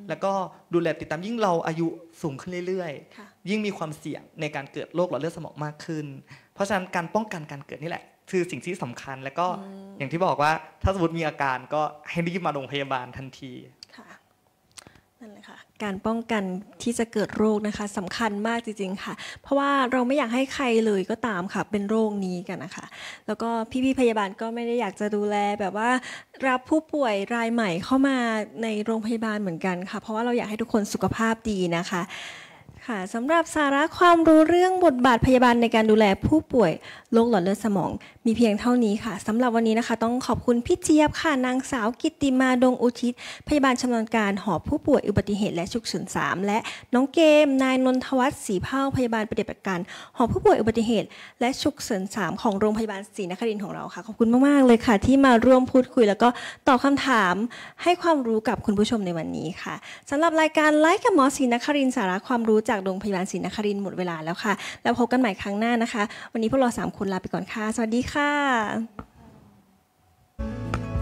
แล้วก็ดูแลติดตามยิ่งเราอายุสูงขึ้นเรื่อยๆ ยิ่งมีความเสี่ยงในการเกิดโรคหลอดเลือดสมองมากขึ้นเพราะฉะนั้นการป้องกันการเกิดนี่แหละ คือสิ่งที่สำคัญแล้วก็อย่างที่บอกว่า ถ้าสมมติมีอาการก็ให้รีบมาโรงพยาบาลทันทีนั่นเลยค่ะการป้องกันที่จะเกิดโรคนะคะสำคัญมากจริงๆค่ะ เพราะว่าเราไม่อยากให้ใครเลยก็ตามค่ะ เป็นโรคนี้กันนะคะแล้วก็พี่ๆพยาบาลก็ไม่ได้อยากจะดูแลแบบว่า รับผู้ป่วยรายใหม่เข้ามาในโรงพยาบาลเหมือนกันค่ะเพราะว่าเราอยากให้ทุกคนสุขภาพดีนะคะค่ะสำหรับสาระความรู้เรื่องบทบาทพยาบาลในการดูแลผู้ป่วยโรคหลอดเลือดสมอง มีเพียงเท่านี้ค่ะสำหรับวันนี้นะคะ ต้องขอบคุณพี่เจี๊ยบค่ะนางสาวกิติมาดงอุทิศพยาบาลชำนาญการหอผู้ป่วยอุบัติเหตุ และฉุกเฉินสามและน้องเกมนายนนทวัฒน์ศรีเผ้าพยาบาลปฏิบัติการหอผู้ป่วยอุบัติเหตุและฉุกเฉินสามของโรงพยาบาลศรีนครินทร์ของเราค่ะขอบคุณมากๆเลยค่ะที่มาร่วมพูดคุย แล้วก็ตอบคาถามให้ความรู้กับคุณผู้ชมในวันนี้ค่ะสำหรับรายการไลฟ์กับหมอศรีนครินทร์สาระความรู้จากจากโรงพยาบาลศรีนครินทร์หมดเวลาแล้วค่ะ แล้วพบกันใหม่ครั้งหน้านะคะ วันนี้พวกเราสามคนลาไปก่อนค่ะ สวัสดีค่ะ